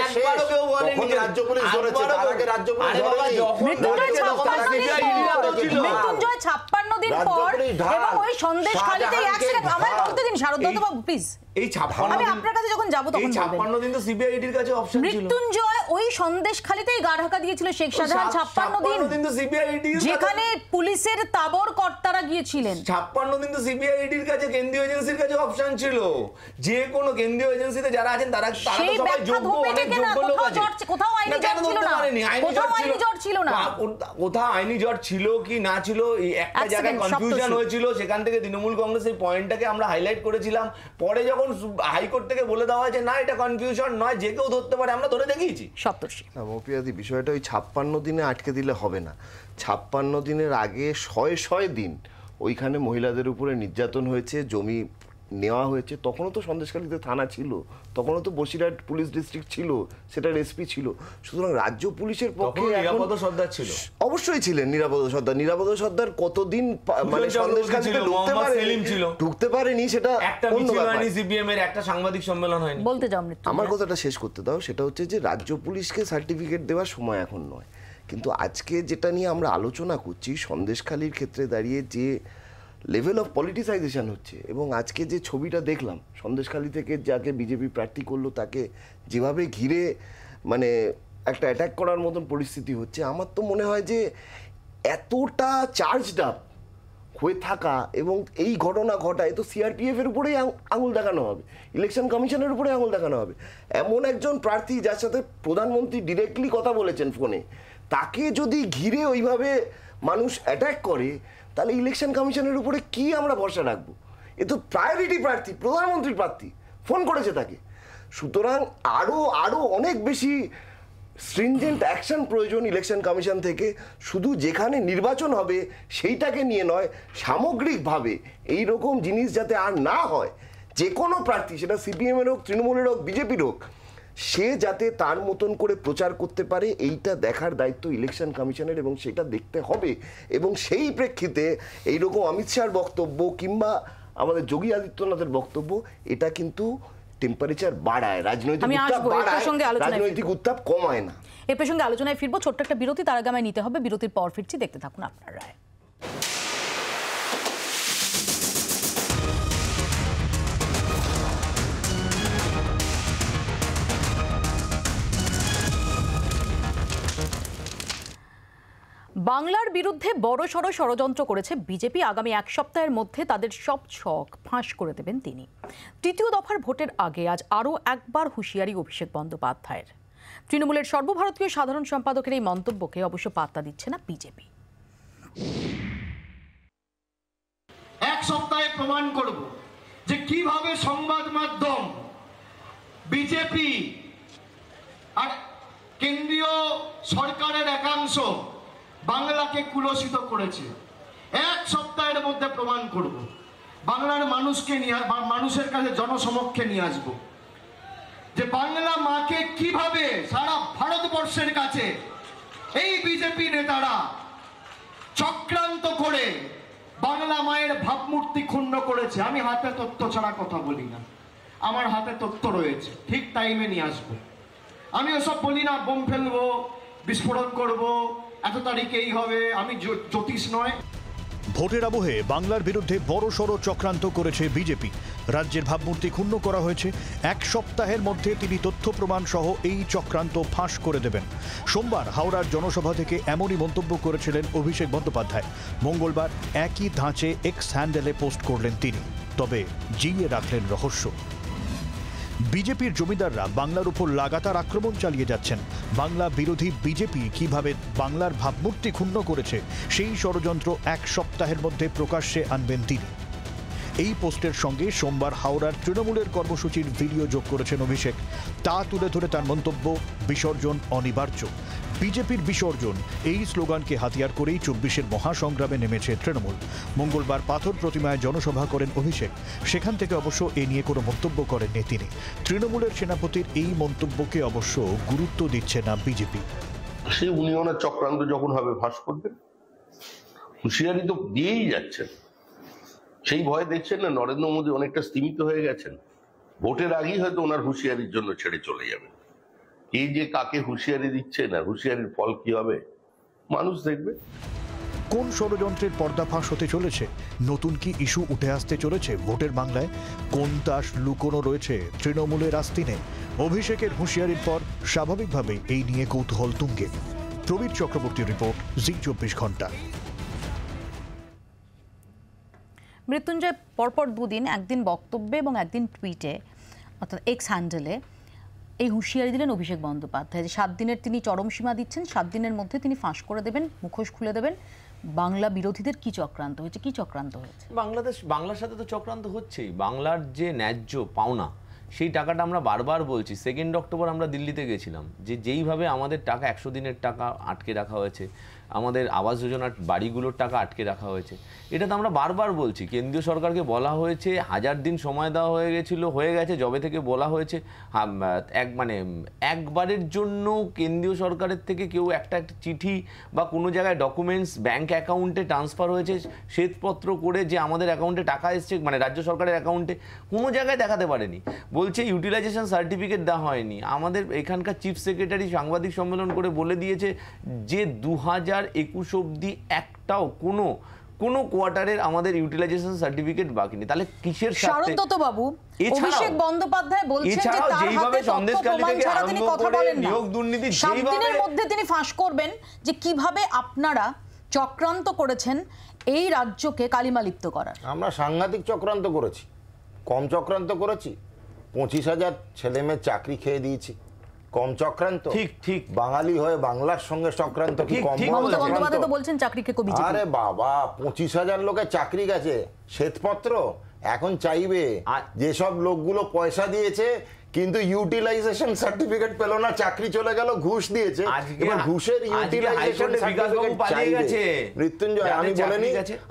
একবারও কেউ বলেনি রাজ্য পুলিশ ধরেছে আগে রাজ্য পুলিশ মৃত্যুঞ্জয় দিন পর এবং ওই সন্দেশ খালিতেই একসাথে বলতে দিন শারদ দত্ত বাবু প্লিজ আপনার কাছে যখন তখন দিন তো কাছে অপশন মৃত্যুঞ্জয় ওই গা ঢাকা দিয়েছিল যেখানে পুলিশের কর্তারা গিয়েছিলেন দিন তো কাছে কেন্দ্রীয় এজেন্সির কাছে অপশন ছিল কেন্দ্রীয় এজেন্সিতে যারা আছেন তারা কোথাও আইনি জট ছিল না আইনি জট ছিল কি না ছিল একটা জায়গায় কনফিউশন হয়েছিল সেখান থেকে তৃণমূল কংগ্রেস এই পয়েন্টটাকে আমরা হাইলাইট করেছিলাম পরে যখন হাইকোর্ট থেকে বলে দেওয়া হয়েছে না এটা কনফিউশন নয় যে কেউ ধরতে পারে আমরা ধরে দেখিয়েছি সপ্তর্ষি মপিয়াদি বিষয়টা ওই ছাপ্পান্ন দিনে আটকে দিলে হবে না ছাপ্পান্ন দিনের আগে শয়ে শয়ে দিন ওইখানে মহিলাদের উপরে নির্যাতন হয়েছে জমি নেওয়া হয়েছে তখনও তো সন্দেশকালীতে থানা ছিল তখনও তো বসিরহাট পুলিশ ডিস্ট্রিক্ট ছিল সেটা এসপি ছিল সুতরাং রাজ্য পুলিশের পক্ষে ছিল অবশ্যই ছিলেন নিরাপদ সর্দার নিরাপদ সর্দার কতদিন মানে সন্দেশকালীতে ঢুকতে পারেনি ঢুকতে পারেনি সেটা একটা সাংবাদিক সম্মেলন হয়নি বলতে যাও আমার কথাটা শেষ করতে দাও সেটা হচ্ছে যে রাজ্য পুলিশকে সার্টিফিকেট দেওয়ার সময় এখন নয় কিন্তু আজকে যেটা নিয়ে আমরা আলোচনা করছি সন্দেশখালীর ক্ষেত্রে দাঁড়িয়ে যে লেভেল অফ পলিটিসাইজেশন হচ্ছে এবং আজকে যে ছবিটা দেখলাম সন্দেশখালী থেকে যাকে বিজেপি প্রার্থী করলো তাকে যেভাবে ঘিরে মানে একটা অ্যাটাক করার মতন পরিস্থিতি হচ্ছে আমার তো মনে হয় যে এতটা চার্জড আপ হয়ে থাকা এবং এই ঘটনা ঘটায় তো সিআরপিএফ এর উপরেই আঙুল দেখানো হবে ইলেকশন কমিশনের উপরে আঙুল দেখানো হবে এমন একজন প্রার্থী যার সাথে প্রধানমন্ত্রী ডিরেক্টলি কথা বলেছেন ফোনে তাকে যদি ঘিরে ওইভাবে মানুষ অ্যাট্যাক করে তাহলে ইলেকশন কমিশনের উপরে কি আমরা ভরসা রাখবো এ তো প্রায়োরিটি প্রার্থী প্রধানমন্ত্রীর প্রার্থী ফোন করেছে তাকে সুতরাং আরও আরও অনেক বেশি স্ট্রিনজেন্ট অ্যাকশন প্রয়োজন ইলেকশন কমিশন থেকে শুধু যেখানে নির্বাচন হবে সেইটাকে নিয়ে নয় সামগ্রিকভাবে এই রকম জিনিস যাতে আর না হয় যে কোনো প্রার্থী সেটা সিপিএমের হোক তৃণমূলের হোক বিজেপির হোক সে যাতে তার মতন করে প্রচার করতে পারে এইটা দেখার দায়িত্ব ইলেকশন কমিশনের এবং সেটা দেখতে হবে এবং সেই প্রেক্ষিতে এইরকম অমিত শাহর বক্তব্য কিংবা আমাদের যোগী আদিত্যনাথের বক্তব্য এটা কিন্তু টেম্পারেচার বাড়ায় রাজনৈতিক রাজনৈতিক উত্তাপ কমায় না এ প্রসঙ্গে আলোচনায় ফিরবো ছোট্ট একটা বিরতি তার আগে আমায় নিতে হবে বিরতির পর ফিরছি দেখতে থাকুন আপনার রায় বাংলার বিরুদ্ধে বড় সড় ষড়যন্ত্র করেছে বিজেপি আগামী এক সপ্তাহের মধ্যে তাদের সব ছক ফাঁস করে দেবেন তিনি তৃতীয় দফার ভোটের আগে আজ আরও একবার হুঁশিয়ারি অভিষেক বন্দ্যোপাধ্যায়ের তৃণমূলের সর্বভারতীয় সাধারণ সম্পাদকের এই মন্তব্যকে অবশ্য পাত্তা দিচ্ছে না বিজেপি এক সপ্তাহে প্রমাণ করব যে কিভাবে সংবাদ মাধ্যম বিজেপি আর কেন্দ্রীয় সরকারের একাংশ বাংলাকে কুলসিত করেছে এক সপ্তাহের মধ্যে প্রমাণ করব বাংলার মানুষকে নিয়ে মানুষের কাছে জনসমক্ষে নিয়ে আসব যে বাংলা মাকে কিভাবে সারা ভারতবর্ষের কাছে এই বিজেপি নেতারা চক্রান্ত করে বাংলা মায়ের ভাবমূর্তি ক্ষুণ্ণ করেছে আমি হাতে তথ্য ছাড়া কথা বলি না আমার হাতে তথ্য রয়েছে ঠিক টাইমে নিয়ে আসবো আমি ওসব বলি না বোম ফেলবো বিস্ফোরণ করবো এত হবে আমি জ্যোতিষ নয় ভোটের আবহে বাংলার বিরুদ্ধে বড় সড় চক্রান্ত করেছে বিজেপি রাজ্যের ভাবমূর্তি ক্ষুণ্ণ করা হয়েছে এক সপ্তাহের মধ্যে তিনি তথ্য প্রমাণ সহ এই চক্রান্ত ফাঁস করে দেবেন সোমবার হাওড়ার জনসভা থেকে এমনই মন্তব্য করেছিলেন অভিষেক বন্দ্যোপাধ্যায় মঙ্গলবার একই ধাঁচে এক্স হ্যান্ডেলে পোস্ট করলেন তিনি তবে জিয়ে রাখলেন রহস্য বিজেপির জমিদাররা বাংলার উপর লাগাতার আক্রমণ চালিয়ে যাচ্ছেন বাংলা বিরোধী বিজেপি কিভাবে বাংলার ভাবমূর্তি ক্ষুণ্ণ করেছে সেই ষড়যন্ত্র এক সপ্তাহের মধ্যে প্রকাশ্যে আনবেন তিনি এই পোস্টের সঙ্গে সোমবার হাওড়ার তৃণমূলের কর্মসূচির ভিডিও যোগ করেছেন অভিষেক তা তুলে ধরে তার মন্তব্য বিসর্জন অনিবার্য বিজেপির বিসর্জন এই স্লোগানকে হাতিয়ার করেই চব্বিশের মহাসংগ্রামে নেমেছে তৃণমূল মঙ্গলবার পাথর প্রতিমায় জনসভা করেন অভিষেক সেখান থেকে অবশ্য এ নিয়ে কোনো মন্তব্য করেননি তিনি তৃণমূলের সেনাপতির এই মন্তব্যকে অবশ্য গুরুত্ব দিচ্ছে না বিজেপি সে উনি ওনার চক্রান্ত যখন হবে ভাস করবেন হুঁশিয়ারি তো দিয়েই যাচ্ছেন সেই ভয় দেখছেন না নরেন্দ্র মোদী অনেকটা স্তীমিত হয়ে গেছেন ভোটের আগেই হয়তো ওনার হুঁশিয়ারির জন্য ছেড়ে চলে যাবেন এই যে কাকে হুঁশিয়ারি দিচ্ছে না হুঁশিয়ারির ফল কি হবে মানুষ দেখবে কোন ষড়যন্ত্রের পর্দাফাঁস হতে চলেছে নতুন কি ইস্যু উঠে আসতে চলেছে ভোটের বাংলায় কোন তাস লুকোনো রয়েছে তৃণমূলের আস্তিনে অভিষেকের হুঁশিয়ারির পর স্বাভাবিকভাবেই এই নিয়ে কৌতূহল তুঙ্গে প্রবীর চক্রবর্তীর রিপোর্ট জি চব্বিশ ঘন্টা মৃত্যুঞ্জয় পরপর দুদিন একদিন বক্তব্যে এবং একদিন টুইটে অর্থাৎ এক্স হ্যান্ডেলে এই হুঁশিয়ারি দিলেন অভিষেক বন্দ্যোপাধ্যায় যে সাত দিনের তিনি চরম সীমা দিচ্ছেন সাত দিনের মধ্যে তিনি ফাঁস করে দেবেন মুখোশ খুলে দেবেন বাংলা বিরোধীদের কি চক্রান্ত হয়েছে কি চক্রান্ত হয়েছে বাংলাদেশ বাংলার সাথে তো চক্রান্ত হচ্ছেই বাংলার যে ন্যায্য পাওনা সেই টাকাটা আমরা বারবার বলছি সেকেন্ড অক্টোবর আমরা দিল্লিতে গেছিলাম যে যেইভাবে আমাদের টাকা একশো দিনের টাকা আটকে রাখা হয়েছে আমাদের আবাস যোজনার বাড়িগুলোর টাকা আটকে রাখা হয়েছে এটা তো আমরা বারবার বলছি কেন্দ্রীয় সরকারকে বলা হয়েছে হাজার দিন সময় দেওয়া হয়ে গেছিল হয়ে গেছে জবে থেকে বলা হয়েছে এক মানে একবারের জন্য কেন্দ্রীয় সরকারের থেকে কেউ একটা চিঠি বা কোনো জায়গায় ডকুমেন্টস ব্যাংক অ্যাকাউন্টে ট্রান্সফার হয়েছে শ্বেতপত্র করে যে আমাদের অ্যাকাউন্টে টাকা এসছে মানে রাজ্য সরকারের অ্যাকাউন্টে কোনো জায়গায় দেখাতে পারেনি বলছে ইউটিলাইজেশন সার্টিফিকেট দেওয়া হয়নি আমাদের এখানকার চিফ সেক্রেটারি সাংবাদিক সম্মেলন করে বলে দিয়েছে যে দু হাজার হাজার একুশ অবধি একটাও কোনো কোনো কোয়ার্টারের আমাদের ইউটিলাইজেশন সার্টিফিকেট বাকি নেই তাহলে কিসের বাবু অভিষেক বন্দ্যোপাধ্যায় বলছেন যে তার হাতে তিনি কথা বলেন নিয়োগ দুর্নীতি মধ্যে তিনি ফাঁস করবেন যে কিভাবে আপনারা চক্রান্ত করেছেন এই রাজ্যকে কালিমালিপ্ত করার আমরা সাংঘাতিক চক্রান্ত করেছি কম চক্রান্ত করেছি পঁচিশ হাজার ছেলেমেয়ের চাকরি খেয়ে দিয়েছি কম চক্রান্ত ঠিক ঠিক বাঙালি হয়ে বাংলার সঙ্গে চক্রান্ত কি তো বলছেন চাকরি কে কবি আরে বাবা পঁচিশ হাজার লোকের চাকরি গেছে শ্বেতপত্র এখন চাইবে যেসব লোকগুলো পয়সা দিয়েছে কিন্তু ইউটিলাইজেশন সার্টিফিকেট পেল না চাকরি চলে গেল ঘুষ দিয়েছে এবার ঘুষের ইউটিলাইজেশন সার্টিফিকেট গেছে মৃত্যুঞ্জয় আমি বলেনি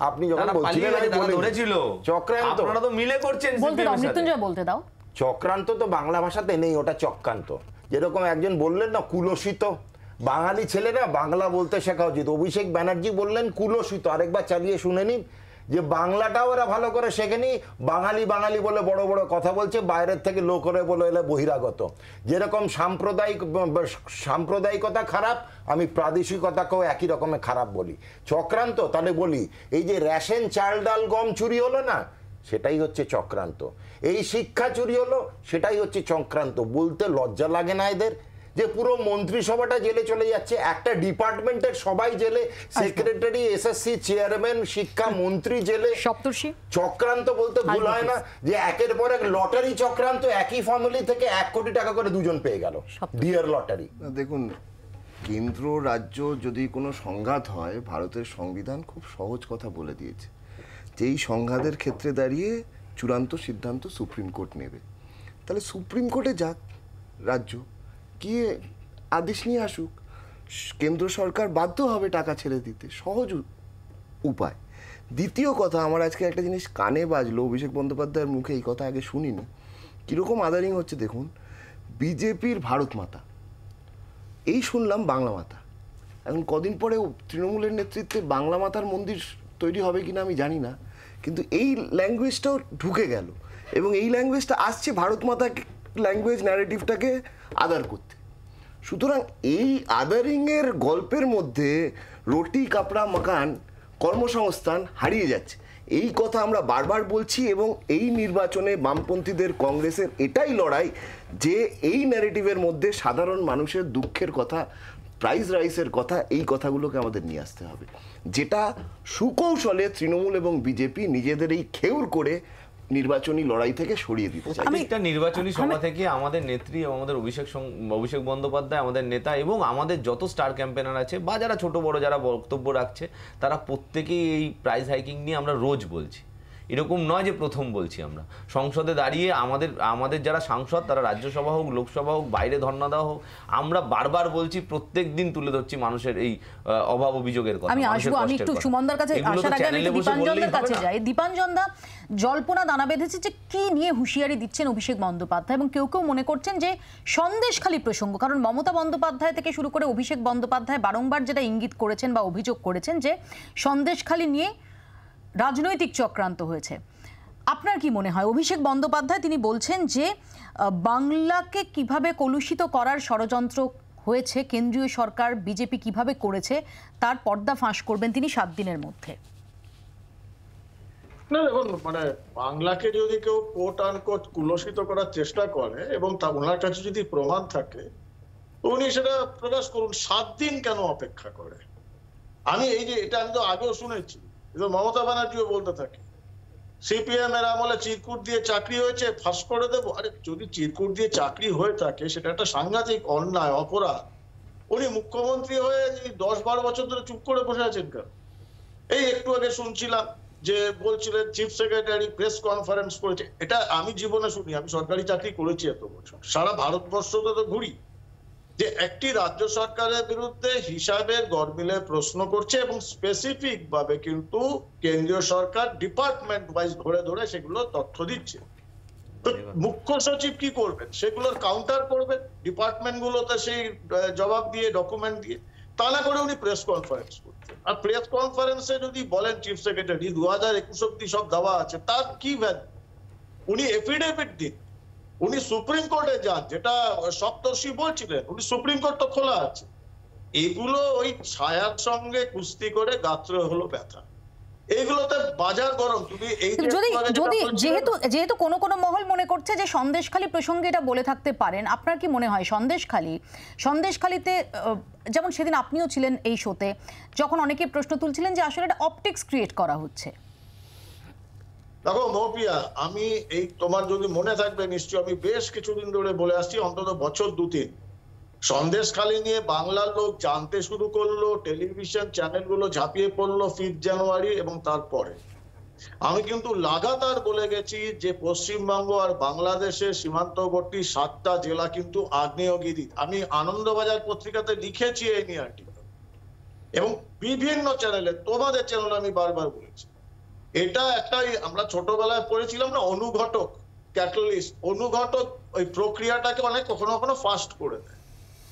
আপনি যখন বলছিলেন আমি বলে ধরেছিল চক্রান্ত আপনারা তো মিলে করছেন বলতে দাও মৃত্যুঞ্জয় বলতে দাও চক্রান্ত তো বাংলা ভাষাতে নেই ওটা চক্রান্ত যেরকম একজন বললেন না কুলসিত বাঙালি ছেলেরা বাংলা বলতে শেখা উচিত অভিষেক ব্যানার্জি বললেন কুলসিত আরেকবার চালিয়ে শুনে নিন যে বাংলাটাও এরা ভালো করে শেখেনি বাঙালি বাঙালি বলে বড় বড় কথা বলছে বাইরের থেকে লোক করে বলে এলে বহিরাগত যেরকম সাম্প্রদায়িক সাম্প্রদায়িকতা খারাপ আমি প্রাদেশিকতাকেও একই রকমের খারাপ বলি চক্রান্ত তাহলে বলি এই যে রেশন চাল ডাল গম চুরি হলো না সেটাই হচ্ছে চক্রান্ত এই শিক্ষা চুরি হলো সেটাই হচ্ছে চক্রান্ত বলতে লজ্জা লাগে না এদের যে পুরো মন্ত্রিসভাটা জেলে চলে যাচ্ছে একটা ডিপার্টমেন্টের সবাই জেলে সেক্রেটারি এসএসসি চেয়ারম্যান শিক্ষা মন্ত্রী জেলে সপ্তর্ষি চক্রান্ত বলতে ভুল হয় না যে একের পর এক লটারি চক্রান্ত একই ফ্যামিলি থেকে এক কোটি টাকা করে দুজন পেয়ে গেল ডিয়ার লটারি দেখুন কেন্দ্র রাজ্য যদি কোনো সংঘাত হয় ভারতের সংবিধান খুব সহজ কথা বলে দিয়েছে যে এই সংঘাতের ক্ষেত্রে দাঁড়িয়ে চূড়ান্ত সিদ্ধান্ত সুপ্রিম কোর্ট নেবে তাহলে সুপ্রিম কোর্টে যাক রাজ্য গিয়ে আদেশ নিয়ে আসুক কেন্দ্র সরকার বাধ্য হবে টাকা ছেড়ে দিতে সহজ উপায় দ্বিতীয় কথা আমার আজকে একটা জিনিস কানে বাজলো অভিষেক বন্দ্যোপাধ্যায়ের মুখে এই কথা আগে শুনিনি কীরকম আদারিং হচ্ছে দেখুন বিজেপির ভারত মাতা এই শুনলাম বাংলা মাতা এখন কদিন পরে তৃণমূলের নেতৃত্বে বাংলা মাতার মন্দির তৈরি হবে কিনা আমি জানি না কিন্তু এই ল্যাঙ্গুয়েজটাও ঢুকে গেল এবং এই ল্যাঙ্গুয়েজটা আসছে ভারত মাতা ল্যাঙ্গুয়েজ ন্যারেটিভটাকে আদার করতে সুতরাং এই আদারিংয়ের গল্পের মধ্যে রুটি কাপড়া মাকান কর্মসংস্থান হারিয়ে যাচ্ছে এই কথা আমরা বারবার বলছি এবং এই নির্বাচনে বামপন্থীদের কংগ্রেসের এটাই লড়াই যে এই ন্যারেটিভের মধ্যে সাধারণ মানুষের দুঃখের কথা প্রাইজ রাইসের কথা এই কথাগুলোকে আমাদের নিয়ে আসতে হবে যেটা সুকৌশলে তৃণমূল এবং বিজেপি নিজেদের এই খেউর করে নির্বাচনী লড়াই থেকে সরিয়ে দিতে চাই আমি একটা নির্বাচনী সভা থেকে আমাদের নেত্রী এবং আমাদের অভিষেক অভিষেক বন্দ্যোপাধ্যায় আমাদের নেতা এবং আমাদের যত স্টার ক্যাম্পেনার আছে বা যারা ছোট বড় যারা বক্তব্য রাখছে তারা প্রত্যেকেই এই প্রাইস হাইকিং নিয়ে আমরা রোজ বলছি এরকম নয় যে প্রথম বলছি আমরা সংসদে দাঁড়িয়ে আমাদের আমাদের যারা সাংসদ তারা রাজ্যসভা হোক লোকসভা হোক বাইরে ধর্না দেওয়া হোক আমরা বারবার বলছি প্রত্যেক দিন তুলে ধরছি মানুষের এই অভাব অভিযোগের কথা আমি আসবো আমি একটু সুমনদার কাছে আসার আগে আমি দীপাঞ্জনদার কাছে যাই দীপাঞ্জনদা জল্পনা দানা বেঁধেছে যে কি নিয়ে হুঁশিয়ারি দিচ্ছেন অভিষেক বন্দ্যোপাধ্যায় এবং কেউ কেউ মনে করছেন যে সন্দেশ খালি প্রসঙ্গ কারণ মমতা বন্দ্যোপাধ্যায় থেকে শুরু করে অভিষেক বন্দ্যোপাধ্যায় বারংবার যেটা ইঙ্গিত করেছেন বা অভিযোগ করেছেন যে সন্দেশ খালি নিয়ে রাজনৈতিক চক্রান্ত হয়েছে আপনার কি মনে হয় অভিষেক বন্দ্যোপাধ্যায় তিনি বলছেন যে বাংলাকে কিভাবে কলুষিত করার ষড়যন্ত্র হয়েছে কেন্দ্রীয় সরকার বিজেপি কিভাবে করেছে তার পর্দা ফাঁস করবেন তিনি সাত দিনের মধ্যে না দেখুন মানে বাংলাকে যদি কেউ কোট আনকোট কুলসিত করার চেষ্টা করে এবং তা ওনার কাছে যদি প্রমাণ থাকে উনি সেটা প্রকাশ করুন সাত দিন কেন অপেক্ষা করে আমি এই যে এটা আমি তো আগেও শুনেছি কিন্তু মমতা ব্যানার্জিও বলতে থাকে সিপিএম এর আমলে চিরকুট দিয়ে চাকরি হয়েছে ফাঁস করে দেবো আরে যদি চিরকুট দিয়ে চাকরি হয়ে থাকে সেটা একটা সাংঘাতিক অন্যায় অপরাধ উনি মুখ্যমন্ত্রী হয়ে দশ বারো বছর ধরে চুপ করে বসে আছেন কেন এই একটু আগে শুনছিলাম যে বলছিলেন চিফ সেক্রেটারি প্রেস কনফারেন্স করেছে এটা আমি জীবনে শুনি আমি সরকারি চাকরি করেছি এত বছর সারা ভারতবর্ষ তো ঘুরি যে একটি রাজ্য সরকারের বিরুদ্ধে হিসাবের গরমিলে প্রশ্ন করছে এবং স্পেসিফিক ভাবে কিন্তু কেন্দ্রীয় সরকার ডিপার্টমেন্ট ওয়াইজ ধরে ধরে সেগুলো তথ্য দিচ্ছে তো মুখ্য সচিব কি করবেন সেগুলোর কাউন্টার করবেন ডিপার্টমেন্ট গুলোতে সেই জবাব দিয়ে ডকুমেন্ট দিয়ে তা না করে উনি প্রেস কনফারেন্স করছেন আর প্রেস কনফারেন্সে যদি বলেন চিফ সেক্রেটারি দু হাজার একুশ অব্দি সব দেওয়া আছে তার কি ভ্যালু উনি এফিডেভিট দিন উনি সুপ্রিম কোর্টে যান যেটা সপ্তর্ষি বলছিলেন উনি সুপ্রিম কোর্ট তো খোলা আছে এগুলো ওই ছায়ার সঙ্গে কুস্তি করে গাত্র হলো ব্যথা যেমন সেদিন আপনিও ছিলেন এই শোতে যখন অনেকে প্রশ্ন তুলছিলেন যে আসলে অপটিক্স ক্রিয়েট করা হচ্ছে দেখো মহপিয়া আমি এই তোমার যদি মনে থাকবে নিশ্চয় আমি বেশ কিছুদিন ধরে বলে আসছি অন্তত বছর দু তিন সন্দেশখালী নিয়ে বাংলার লোক জানতে শুরু করলো টেলিভিশন চ্যানেলগুলো ঝাঁপিয়ে পড়লো ফিফ জানুয়ারি এবং তারপরে আমি কিন্তু লাগাতার বলে গেছি যে পশ্চিমবঙ্গ আর বাংলাদেশের সীমান্তবর্তী সাতটা জেলা কিন্তু আগ্নেয়গিরি আমি আনন্দবাজার পত্রিকাতে লিখেছি এই নিয়ে আর্টিকেল এবং বিভিন্ন চ্যানেলে তোমাদের চ্যানেল আমি বারবার বলেছি এটা একটা আমরা ছোটবেলায় পড়েছিলাম না অনুঘটক ক্যাটালিস্ট অনুঘটক ওই প্রক্রিয়াটাকে অনেক কখনো কখনো ফাস্ট করে দেয়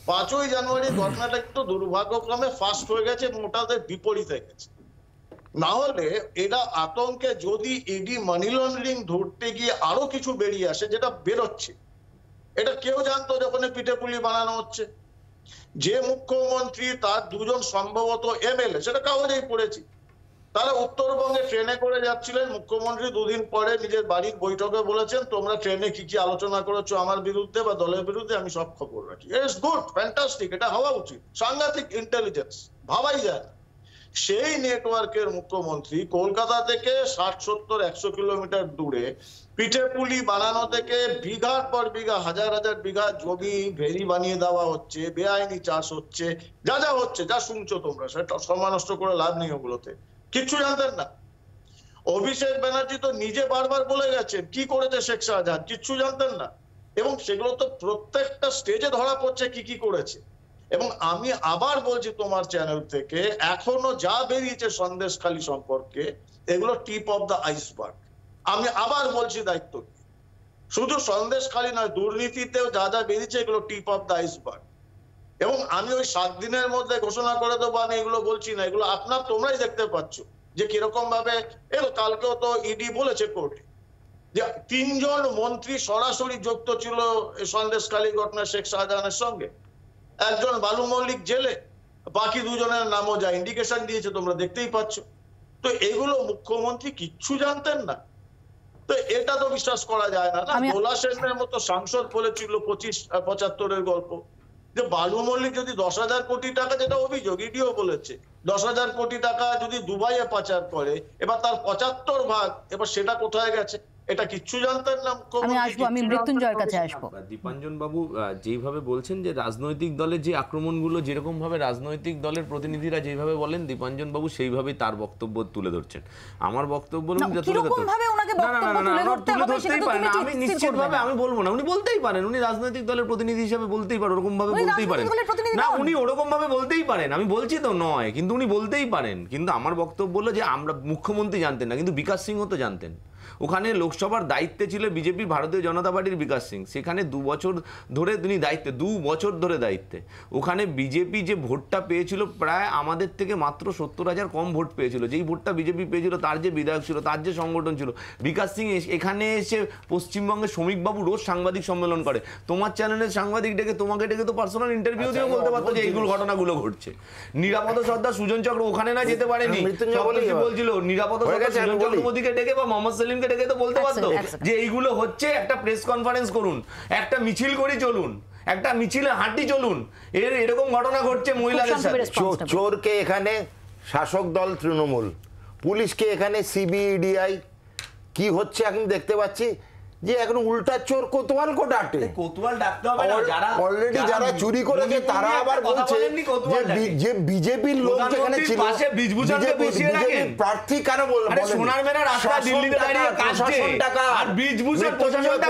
পাঁচই জানুয়ারি ঘটনাটা একটু দুর্ভাগ্যক্রমে ফাস্ট হয়ে গেছে মোটাদের ওটাদের বিপরীতে গেছে না হলে এরা আতঙ্কে যদি ইডি মানি লন্ডারিং ধরতে গিয়ে আরো কিছু বেরিয়ে আসে যেটা বেরোচ্ছে এটা কেউ জানতো যখন পিঠে পুলি বানানো হচ্ছে যে মুখ্যমন্ত্রী তার দুজন সম্ভবত এমএলএ সেটা কাগজেই পড়েছি তারা উত্তরবঙ্গে ট্রেনে করে যাচ্ছিলেন মুখ্যমন্ত্রী দুদিন পরে নিজের বাড়ির বৈঠকে বলেছেন তোমরা ট্রেনে কি কি আলোচনা করেছো আমার বিরুদ্ধে বা দলের বিরুদ্ধে আমি সব খবর রাখি ইটস গুড ফ্যান্টাস্টিক এটা হওয়া উচিত সাংঘাতিক ইন্টেলিজেন্স ভাবাই যায় সেই নেটওয়ার্কের মুখ্যমন্ত্রী কলকাতা থেকে ষাট সত্তর একশো কিলোমিটার দূরে পিঠে পুলি বানানো থেকে বিঘার পর বিঘা হাজার হাজার বিঘা জমি ভেরি বানিয়ে দেওয়া হচ্ছে বেআইনি চাষ হচ্ছে যা যা হচ্ছে যা শুনছো তোমরা সেটা সমানষ্ট করে লাভ নেই ওগুলোতে কিচ্ছু জানতেন না অভিষেক ব্যানার্জি তো নিজে বারবার বলে গেছেন কি করেছে শেখ শাহজাহান কিচ্ছু জানতেন না এবং সেগুলো তো প্রত্যেকটা স্টেজে ধরা পড়ছে কি কি করেছে এবং আমি আবার বলছি তোমার চ্যানেল থেকে এখনো যা বেরিয়েছে খালি সম্পর্কে এগুলো টিপ অফ দ্য আইসবার্গ আমি আবার বলছি দায়িত্ব শুধু খালি নয় দুর্নীতিতেও যা যা বেরিয়েছে এগুলো টিপ অফ দা আইসবার্গ এবং আমি ওই সাত দিনের মধ্যে ঘোষণা করে দেবো আমি এগুলো বলছি না এগুলো আপনার তোমরাই দেখতে পাচ্ছ যে কিরকম ভাবে এর কালকেও তো ইডি e বলেছে কোর্টে যে তিনজন মন্ত্রী সরাসরি যুক্ত ছিল সন্দেশকালী ঘটনা শেখ শাহজাহানের সঙ্গে একজন বালু মল্লিক জেলে বাকি দুজনের নামও যা ইন্ডিকেশন দিয়েছে তোমরা দেখতেই পাচ্ছ তো এগুলো মুখ্যমন্ত্রী কিচ্ছু জানতেন না তো এটা তো বিশ্বাস করা যায় না না ভোলা সেনের মতো সাংসদ বলেছিল পঁচিশ পঁচাত্তরের গল্প যে বালু মল্লিক যদি দশ হাজার কোটি টাকা যেটা অভিযোগ ইডিও বলেছে দশ হাজার কোটি টাকা যদি দুবাইয়ে পাচার করে এবার তার পঁচাত্তর ভাগ এবার সেটা কোথায় গেছে এটা কিচ্ছু জানতেন না আমি আসবো আমি মৃত্যুঞ্জয়ের কাছে আসবো দীপাঞ্জন বাবু যেভাবে বলছেন যে রাজনৈতিক দলের যে আক্রমণগুলো যেরকম ভাবে রাজনৈতিক দলের প্রতিনিধিরা যেভাবে বলেন দীপাঞ্জন বাবু সেইভাবেই তার বক্তব্য তুলে ধরছেন আমার বক্তব্য আমি নিশ্চিতভাবে আমি বলবো না উনি বলতেই পারেন উনি রাজনৈতিক দলের প্রতিনিধি হিসেবে বলতেই পারেন ওরকম ভাবে বলতেই পারেন না উনি ওরকম ভাবে বলতেই পারেন আমি বলছি তো নয় কিন্তু উনি বলতেই পারেন কিন্তু আমার বক্তব্য হলো যে আমরা মুখ্যমন্ত্রী জানতেন না কিন্তু বিকাশ সিংহ তো জানতেন ওখানে লোকসভার দায়িত্বে ছিল বিজেপি ভারতীয় জনতা পার্টির বিকাশ সিং সেখানে দু বছর ধরে তিনি দায়িত্বে দু বছর ধরে দায়িত্বে ওখানে বিজেপি যে ভোটটা পেয়েছিল প্রায় আমাদের থেকে মাত্র সত্তর হাজার কম ভোট পেয়েছিল যেই ভোটটা বিজেপি পেয়েছিল তার যে বিধায়ক ছিল তার যে সংগঠন ছিল বিকাশ সিং এখানে এসে পশ্চিমবঙ্গের শ্রমিকবাবু রোজ সাংবাদিক সম্মেলন করে তোমার চ্যানেলের সাংবাদিক ডেকে তোমাকে ডেকে তো পার্সোনাল আচ্ছা, ইন্টারভিউ দিয়েও বলতে পারতো যে এইগুলো ঘটনাগুলো ঘটছে নিরাপদ সর্দার সুজন চক্র ওখানে না যেতে পারেনি বলছিল নিরাপদ সর্দার সুজন চক্রবর্তীকে ডেকে বা মোহাম্মদ সেলিমকে ডেকে ডেকে তো বলতে পারতো যে এইগুলো হচ্ছে একটা প্রেস কনফারেন্স করুন একটা মিছিল করে চলুন একটা মিছিলে হাঁটি চলুন এর এরকম ঘটনা ঘটছে মহিলাদের সাথে চোরকে এখানে শাসক দল তৃণমূল পুলিশকে এখানে সিবিডিআই e কি হচ্ছে এখন দেখতে পাচ্ছি যে এখন উল্টা চোর কোতোয়াল কো ডাটে কোতোয়াল ডাকতে হবে না যারা অলরেডি যারা চুরি করেছে তারা আবার বলছে যে বিজেপির লোক যেখানে ছিল পাশে বিজবুচাকে বসিয়ে রাখেন প্রার্থী কেন বলেন আরে সোনার মেলা রাস্তা দিল্লিতে দাঁড়িয়ে কাটছে আর বিজবুচার প্রশাসনটা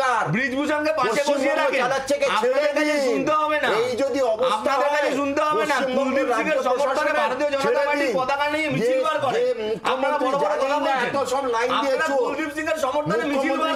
কার বিজবুচারকে পাশে বসিয়ে রাখেন আপনাদের কাছে শুনতে হবে না এই যদি অবস্থা আপনাদের কাছে শুনতে হবে না কুলদীপ সিং এর সমর্থনে ভারতীয় জনতা পার্টি পতাকা নিয়ে মিছিল বার করে আমরা বড় বড় কথা বলছি এত সব লাইন দিয়ে চোর কুলদীপ সিং এর সমর্থনে মিছিল বার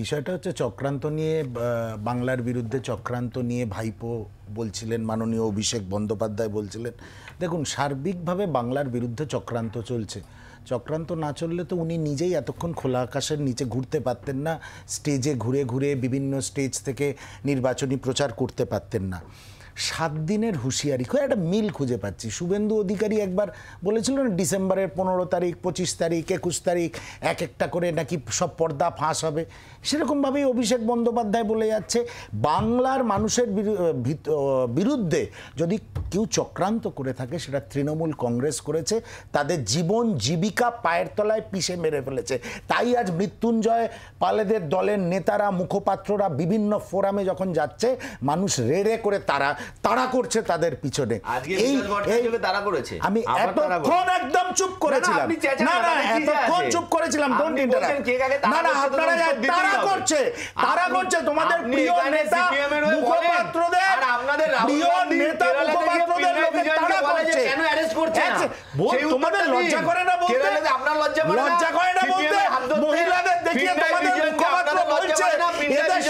বিষয়টা হচ্ছে চক্রান্ত নিয়ে বাংলার বিরুদ্ধে চক্রান্ত নিয়ে ভাইপো বলছিলেন মাননীয় অভিষেক বন্দ্যোপাধ্যায় বলছিলেন দেখুন সার্বিকভাবে বাংলার বিরুদ্ধে চক্রান্ত চলছে চক্রান্ত না চললে তো উনি নিজেই এতক্ষণ খোলা আকাশের নিচে ঘুরতে পারতেন না স্টেজে ঘুরে ঘুরে বিভিন্ন স্টেজ থেকে নির্বাচনী প্রচার করতে পারতেন না সাত দিনের হুঁশিয়ারি খুব একটা মিল খুঁজে পাচ্ছি শুভেন্দু অধিকারী একবার বলেছিল না ডিসেম্বরের পনেরো তারিখ পঁচিশ তারিখ একুশ তারিখ এক একটা করে নাকি সব পর্দা ফাঁস হবে সেরকমভাবেই অভিষেক বন্দ্যোপাধ্যায় বলে যাচ্ছে বাংলার মানুষের বিরুদ্ধে যদি কেউ চক্রান্ত করে থাকে সেটা তৃণমূল কংগ্রেস করেছে তাদের জীবন জীবিকা পায়ের তলায় পিষে মেরে ফেলেছে তাই আজ মৃত্যুঞ্জয় পালেদের দলের নেতারা মুখপাত্ররা বিভিন্ন ফোরামে যখন যাচ্ছে মানুষ রেড়ে করে তারা তারা করছে তাদের পিছনে আমি এতক্ষণ একদম চুপ করেছিলাম মানে এতক্ষণ চুপ করেছিলাম তারা করছে তারা করছে তোমাদের প্রিয় নেতা মুখপাত্রদের আপনাদের প্রিয় নেতা মুখপাত্রদের তারা করছে হ্যাঁ, লজ্জা করে না বলতে মহিলাদের দেখিয়ে তোমাদের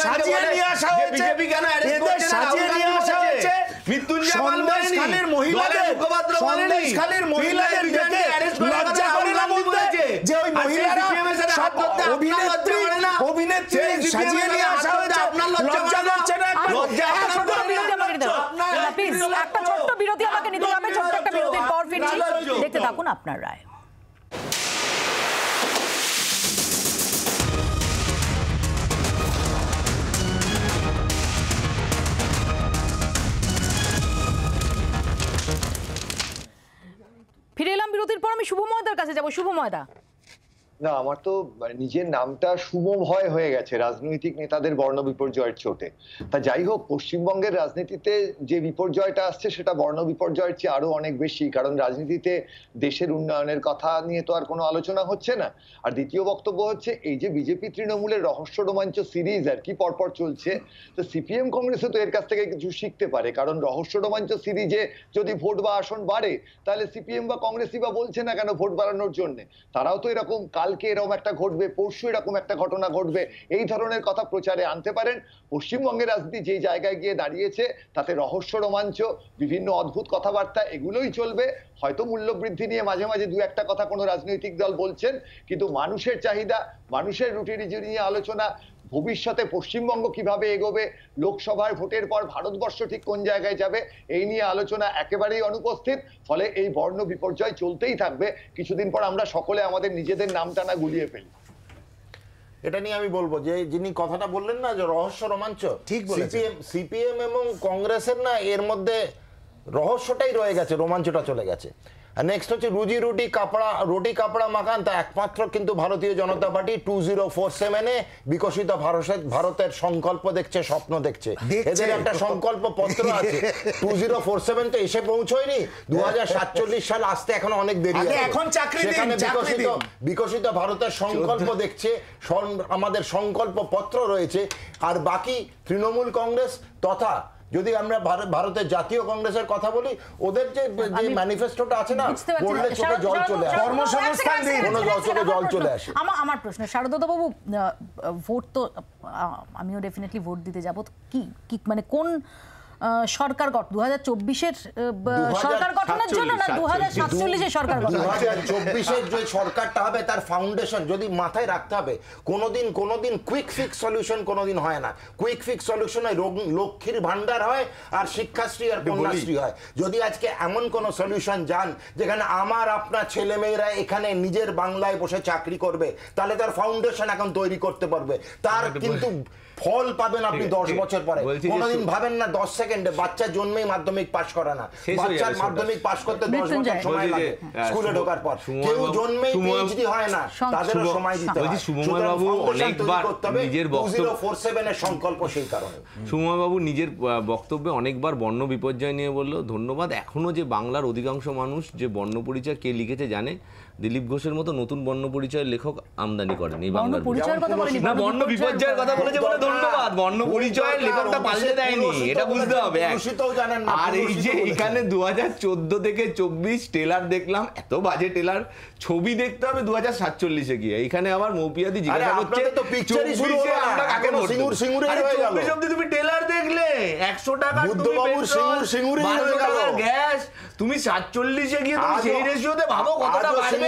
সাজিয়ে নিয়ে আসা হয়েছে না একটা ছোট্ট বিরতি আমাকে নিতে হবে ছোট্ট একটা বিরতির পর ফিরছি দেখতে থাকুন আপনার রায় ফিরে এলাম বিরতির পর আমি শুভময়দার কাছে যাব শুভময়দা না আমার তো মানে নিজের নামটা হয় হয়ে গেছে রাজনৈতিক নেতাদের বর্ণ বিপর্যয়ের চোটে তা যাই হোক পশ্চিমবঙ্গের রাজনীতিতে যে বিপর্যয়টা আসছে সেটা বর্ণ বিপর্যয়ের চেয়ে আরো অনেক বেশি কারণ রাজনীতিতে দেশের উন্নয়নের কথা নিয়ে তো আর কোনো আলোচনা হচ্ছে না আর দ্বিতীয় বক্তব্য হচ্ছে এই যে বিজেপি তৃণমূলের রহস্য রোমাঞ্চ সিরিজ আর কি পরপর চলছে তো সিপিএম কংগ্রেসও তো এর কাছ থেকে কিছু শিখতে পারে কারণ রহস্য রোমাঞ্চ সিরিজে যদি ভোট বা আসন বাড়ে তাহলে সিপিএম বা কংগ্রেসই বা বলছে না কেন ভোট বাড়ানোর জন্য তারাও তো এরকম কাল কালকে এরকম একটা ঘটবে পরশু এরকম একটা ঘটনা ঘটবে এই ধরনের কথা প্রচারে আনতে পারেন পশ্চিমবঙ্গের রাজনীতি যে জায়গায় গিয়ে দাঁড়িয়েছে তাতে রহস্য রোমাঞ্চ বিভিন্ন অদ্ভুত কথাবার্তা এগুলোই চলবে হয়তো মূল্যবৃদ্ধি নিয়ে মাঝে মাঝে দু একটা কথা কোনো রাজনৈতিক দল বলছেন কিন্তু মানুষের চাহিদা মানুষের রুটি নিয়ে আলোচনা ভবিষ্যতে পশ্চিমবঙ্গ কিভাবে এগোবে লোকসভার ভোটের পর ভারতবর্ষ ঠিক কোন জায়গায় যাবে এই নিয়ে আলোচনা একেবারেই অনুপস্থিত ফলে এই বর্ণ বিপর্যয় চলতেই থাকবে কিছুদিন পর আমরা সকলে আমাদের নিজেদের নাম টানা গুলিয়ে ফেলি এটা নিয়ে আমি বলবো যে যিনি কথাটা বললেন না যে রহস্য রোমাঞ্চ ঠিক সিপিএম সিপিএম এবং কংগ্রেসের না এর মধ্যে রহস্যটাই রয়ে গেছে রোমাঞ্চটা চলে গেছে নেক্সট হচ্ছে রুজি রুটি কাপড়া রুটি কাপড়া মাখান তা একমাত্র কিন্তু Bharatiya Janata party two zero four সেভেনে বিকশিত ভারতের ভারতের সংকল্প দেখছে স্বপ্ন দেখছে এদের একটা সংকল্প পত্র আছে টু জিরো ফোর সেভেন তো এসে পৌঁছয়নি দু হাজার সাতচল্লিশ সাল আসতে এখন অনেক দেরি এখন চাকরি সেখানে বিকশিত বিকশিত ভারতের সংকল্প দেখছে আমাদের সংকল্প পত্র রয়েছে আর বাকি তৃণমূল কংগ্রেস তথা যদি আমরা ভারতের জাতীয় কংগ্রেসের কথা বলি ওদের যে যে ম্যানিফেস্টোটা আছে না বললে চোখে জল চলে আসে কর্মসংস্থান দিন কোনো জল চোখে জল চলে আসে আমার আমার প্রশ্ন শারদতা বাবু ভোট তো আমিও ডেফিনেটলি ভোট দিতে যাব কি কি মানে কোন সরকার গঠন দু হাজার চব্বিশের সরকার গঠনের জন্য না দু হাজার সাতচল্লিশের সরকার গঠন চব্বিশের যে সরকারটা হবে তার ফাউন্ডেশন যদি মাথায় রাখতে হবে কোনোদিন কোনোদিন কুইক ফিক্স সলিউশন কোনোদিন হয় না কুইক ফিক্স লক্ষ্মীর ভান্ডার হয় আর শিক্ষাশ্রী আর কন্যাশ্রী হয় যদি আজকে এমন কোন সলিউশন যান যেখানে আমার আপনার ছেলে মেয়েরা এখানে নিজের বাংলায় বসে চাকরি করবে তাহলে তার ফাউন্ডেশন এখন তৈরি করতে পারবে তার কিন্তু ফল পাবেন আপনি দশ বছর পরে কোনোদিন ভাবেন না দশ সেকেন্ডে বাচ্চা জন্মেই মাধ্যমিক পাশ করে না বাচ্চার মাধ্যমিক পাশ করতে দশ বছর সময় লাগে স্কুলে ঢোকার পর কেউ জন্মেই পিএইচডি হয় না তাদের সময় দিতে হয় সুমন বাবু অনেকবার নিজের বক্তব্য 447 সংকল্প সেই কারণে সুমন বাবু নিজের বক্তব্যে অনেকবার বর্ণ বিপর্যয় নিয়ে বললো ধন্যবাদ এখনো যে বাংলার অধিকাংশ মানুষ যে বর্ণ পরিচয় কে লিখেছে জানে দিলীপ ঘোষের মতো নতুন বর্ণ পরিচয়ের লেখক আমদানি করেন এই বাংলার না বর্ণ বিপর্যয়ের কথা বলেছে বলে ধন্যবাদ বর্ণ পরিচয়ের লেখকটা পাল্টে দেয়নি এটা বুঝতে হবে আর এই যে এখানে দু থেকে চব্বিশ টেলার দেখলাম এত বাজে টেলার ছবি দেখতে হবে দু হাজার সাতচল্লিশে গিয়ে এখানে আবার মৌপিয়াদি জিজ্ঞাসা করছে চব্বিশ তুমি টেলার দেখলে একশো টাকা গ্যাস তুমি সাতচল্লিশে গিয়ে তুমি সেই রেশিওতে ভাবো কতটা বাড়বে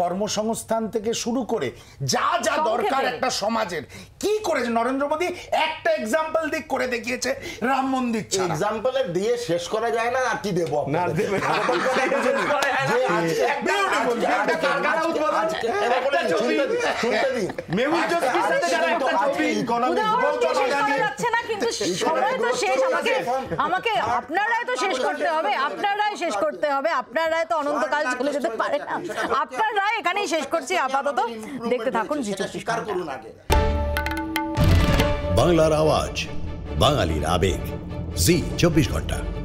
কর্মসংস্থান থেকে শুরু করে যা যা দরকার একটা সমাজের কি করেছে নরেন্দ্র মোদী একটা এক্সাম্পল দিক করে দেখিয়েছে রাম মন্দির এক্সাম্পল দিয়ে শেষ করা যায় না আর কি দেব আমাকে আপনারাই তো তো অনন্তকাল চলে যেতে পারে আপনার তাই এখানেই শেষ করছি আপাতত দেখতে থাকুন বাংলার আওয়াজ বাঙালির আবেগ জি চব্বিশ ঘন্টা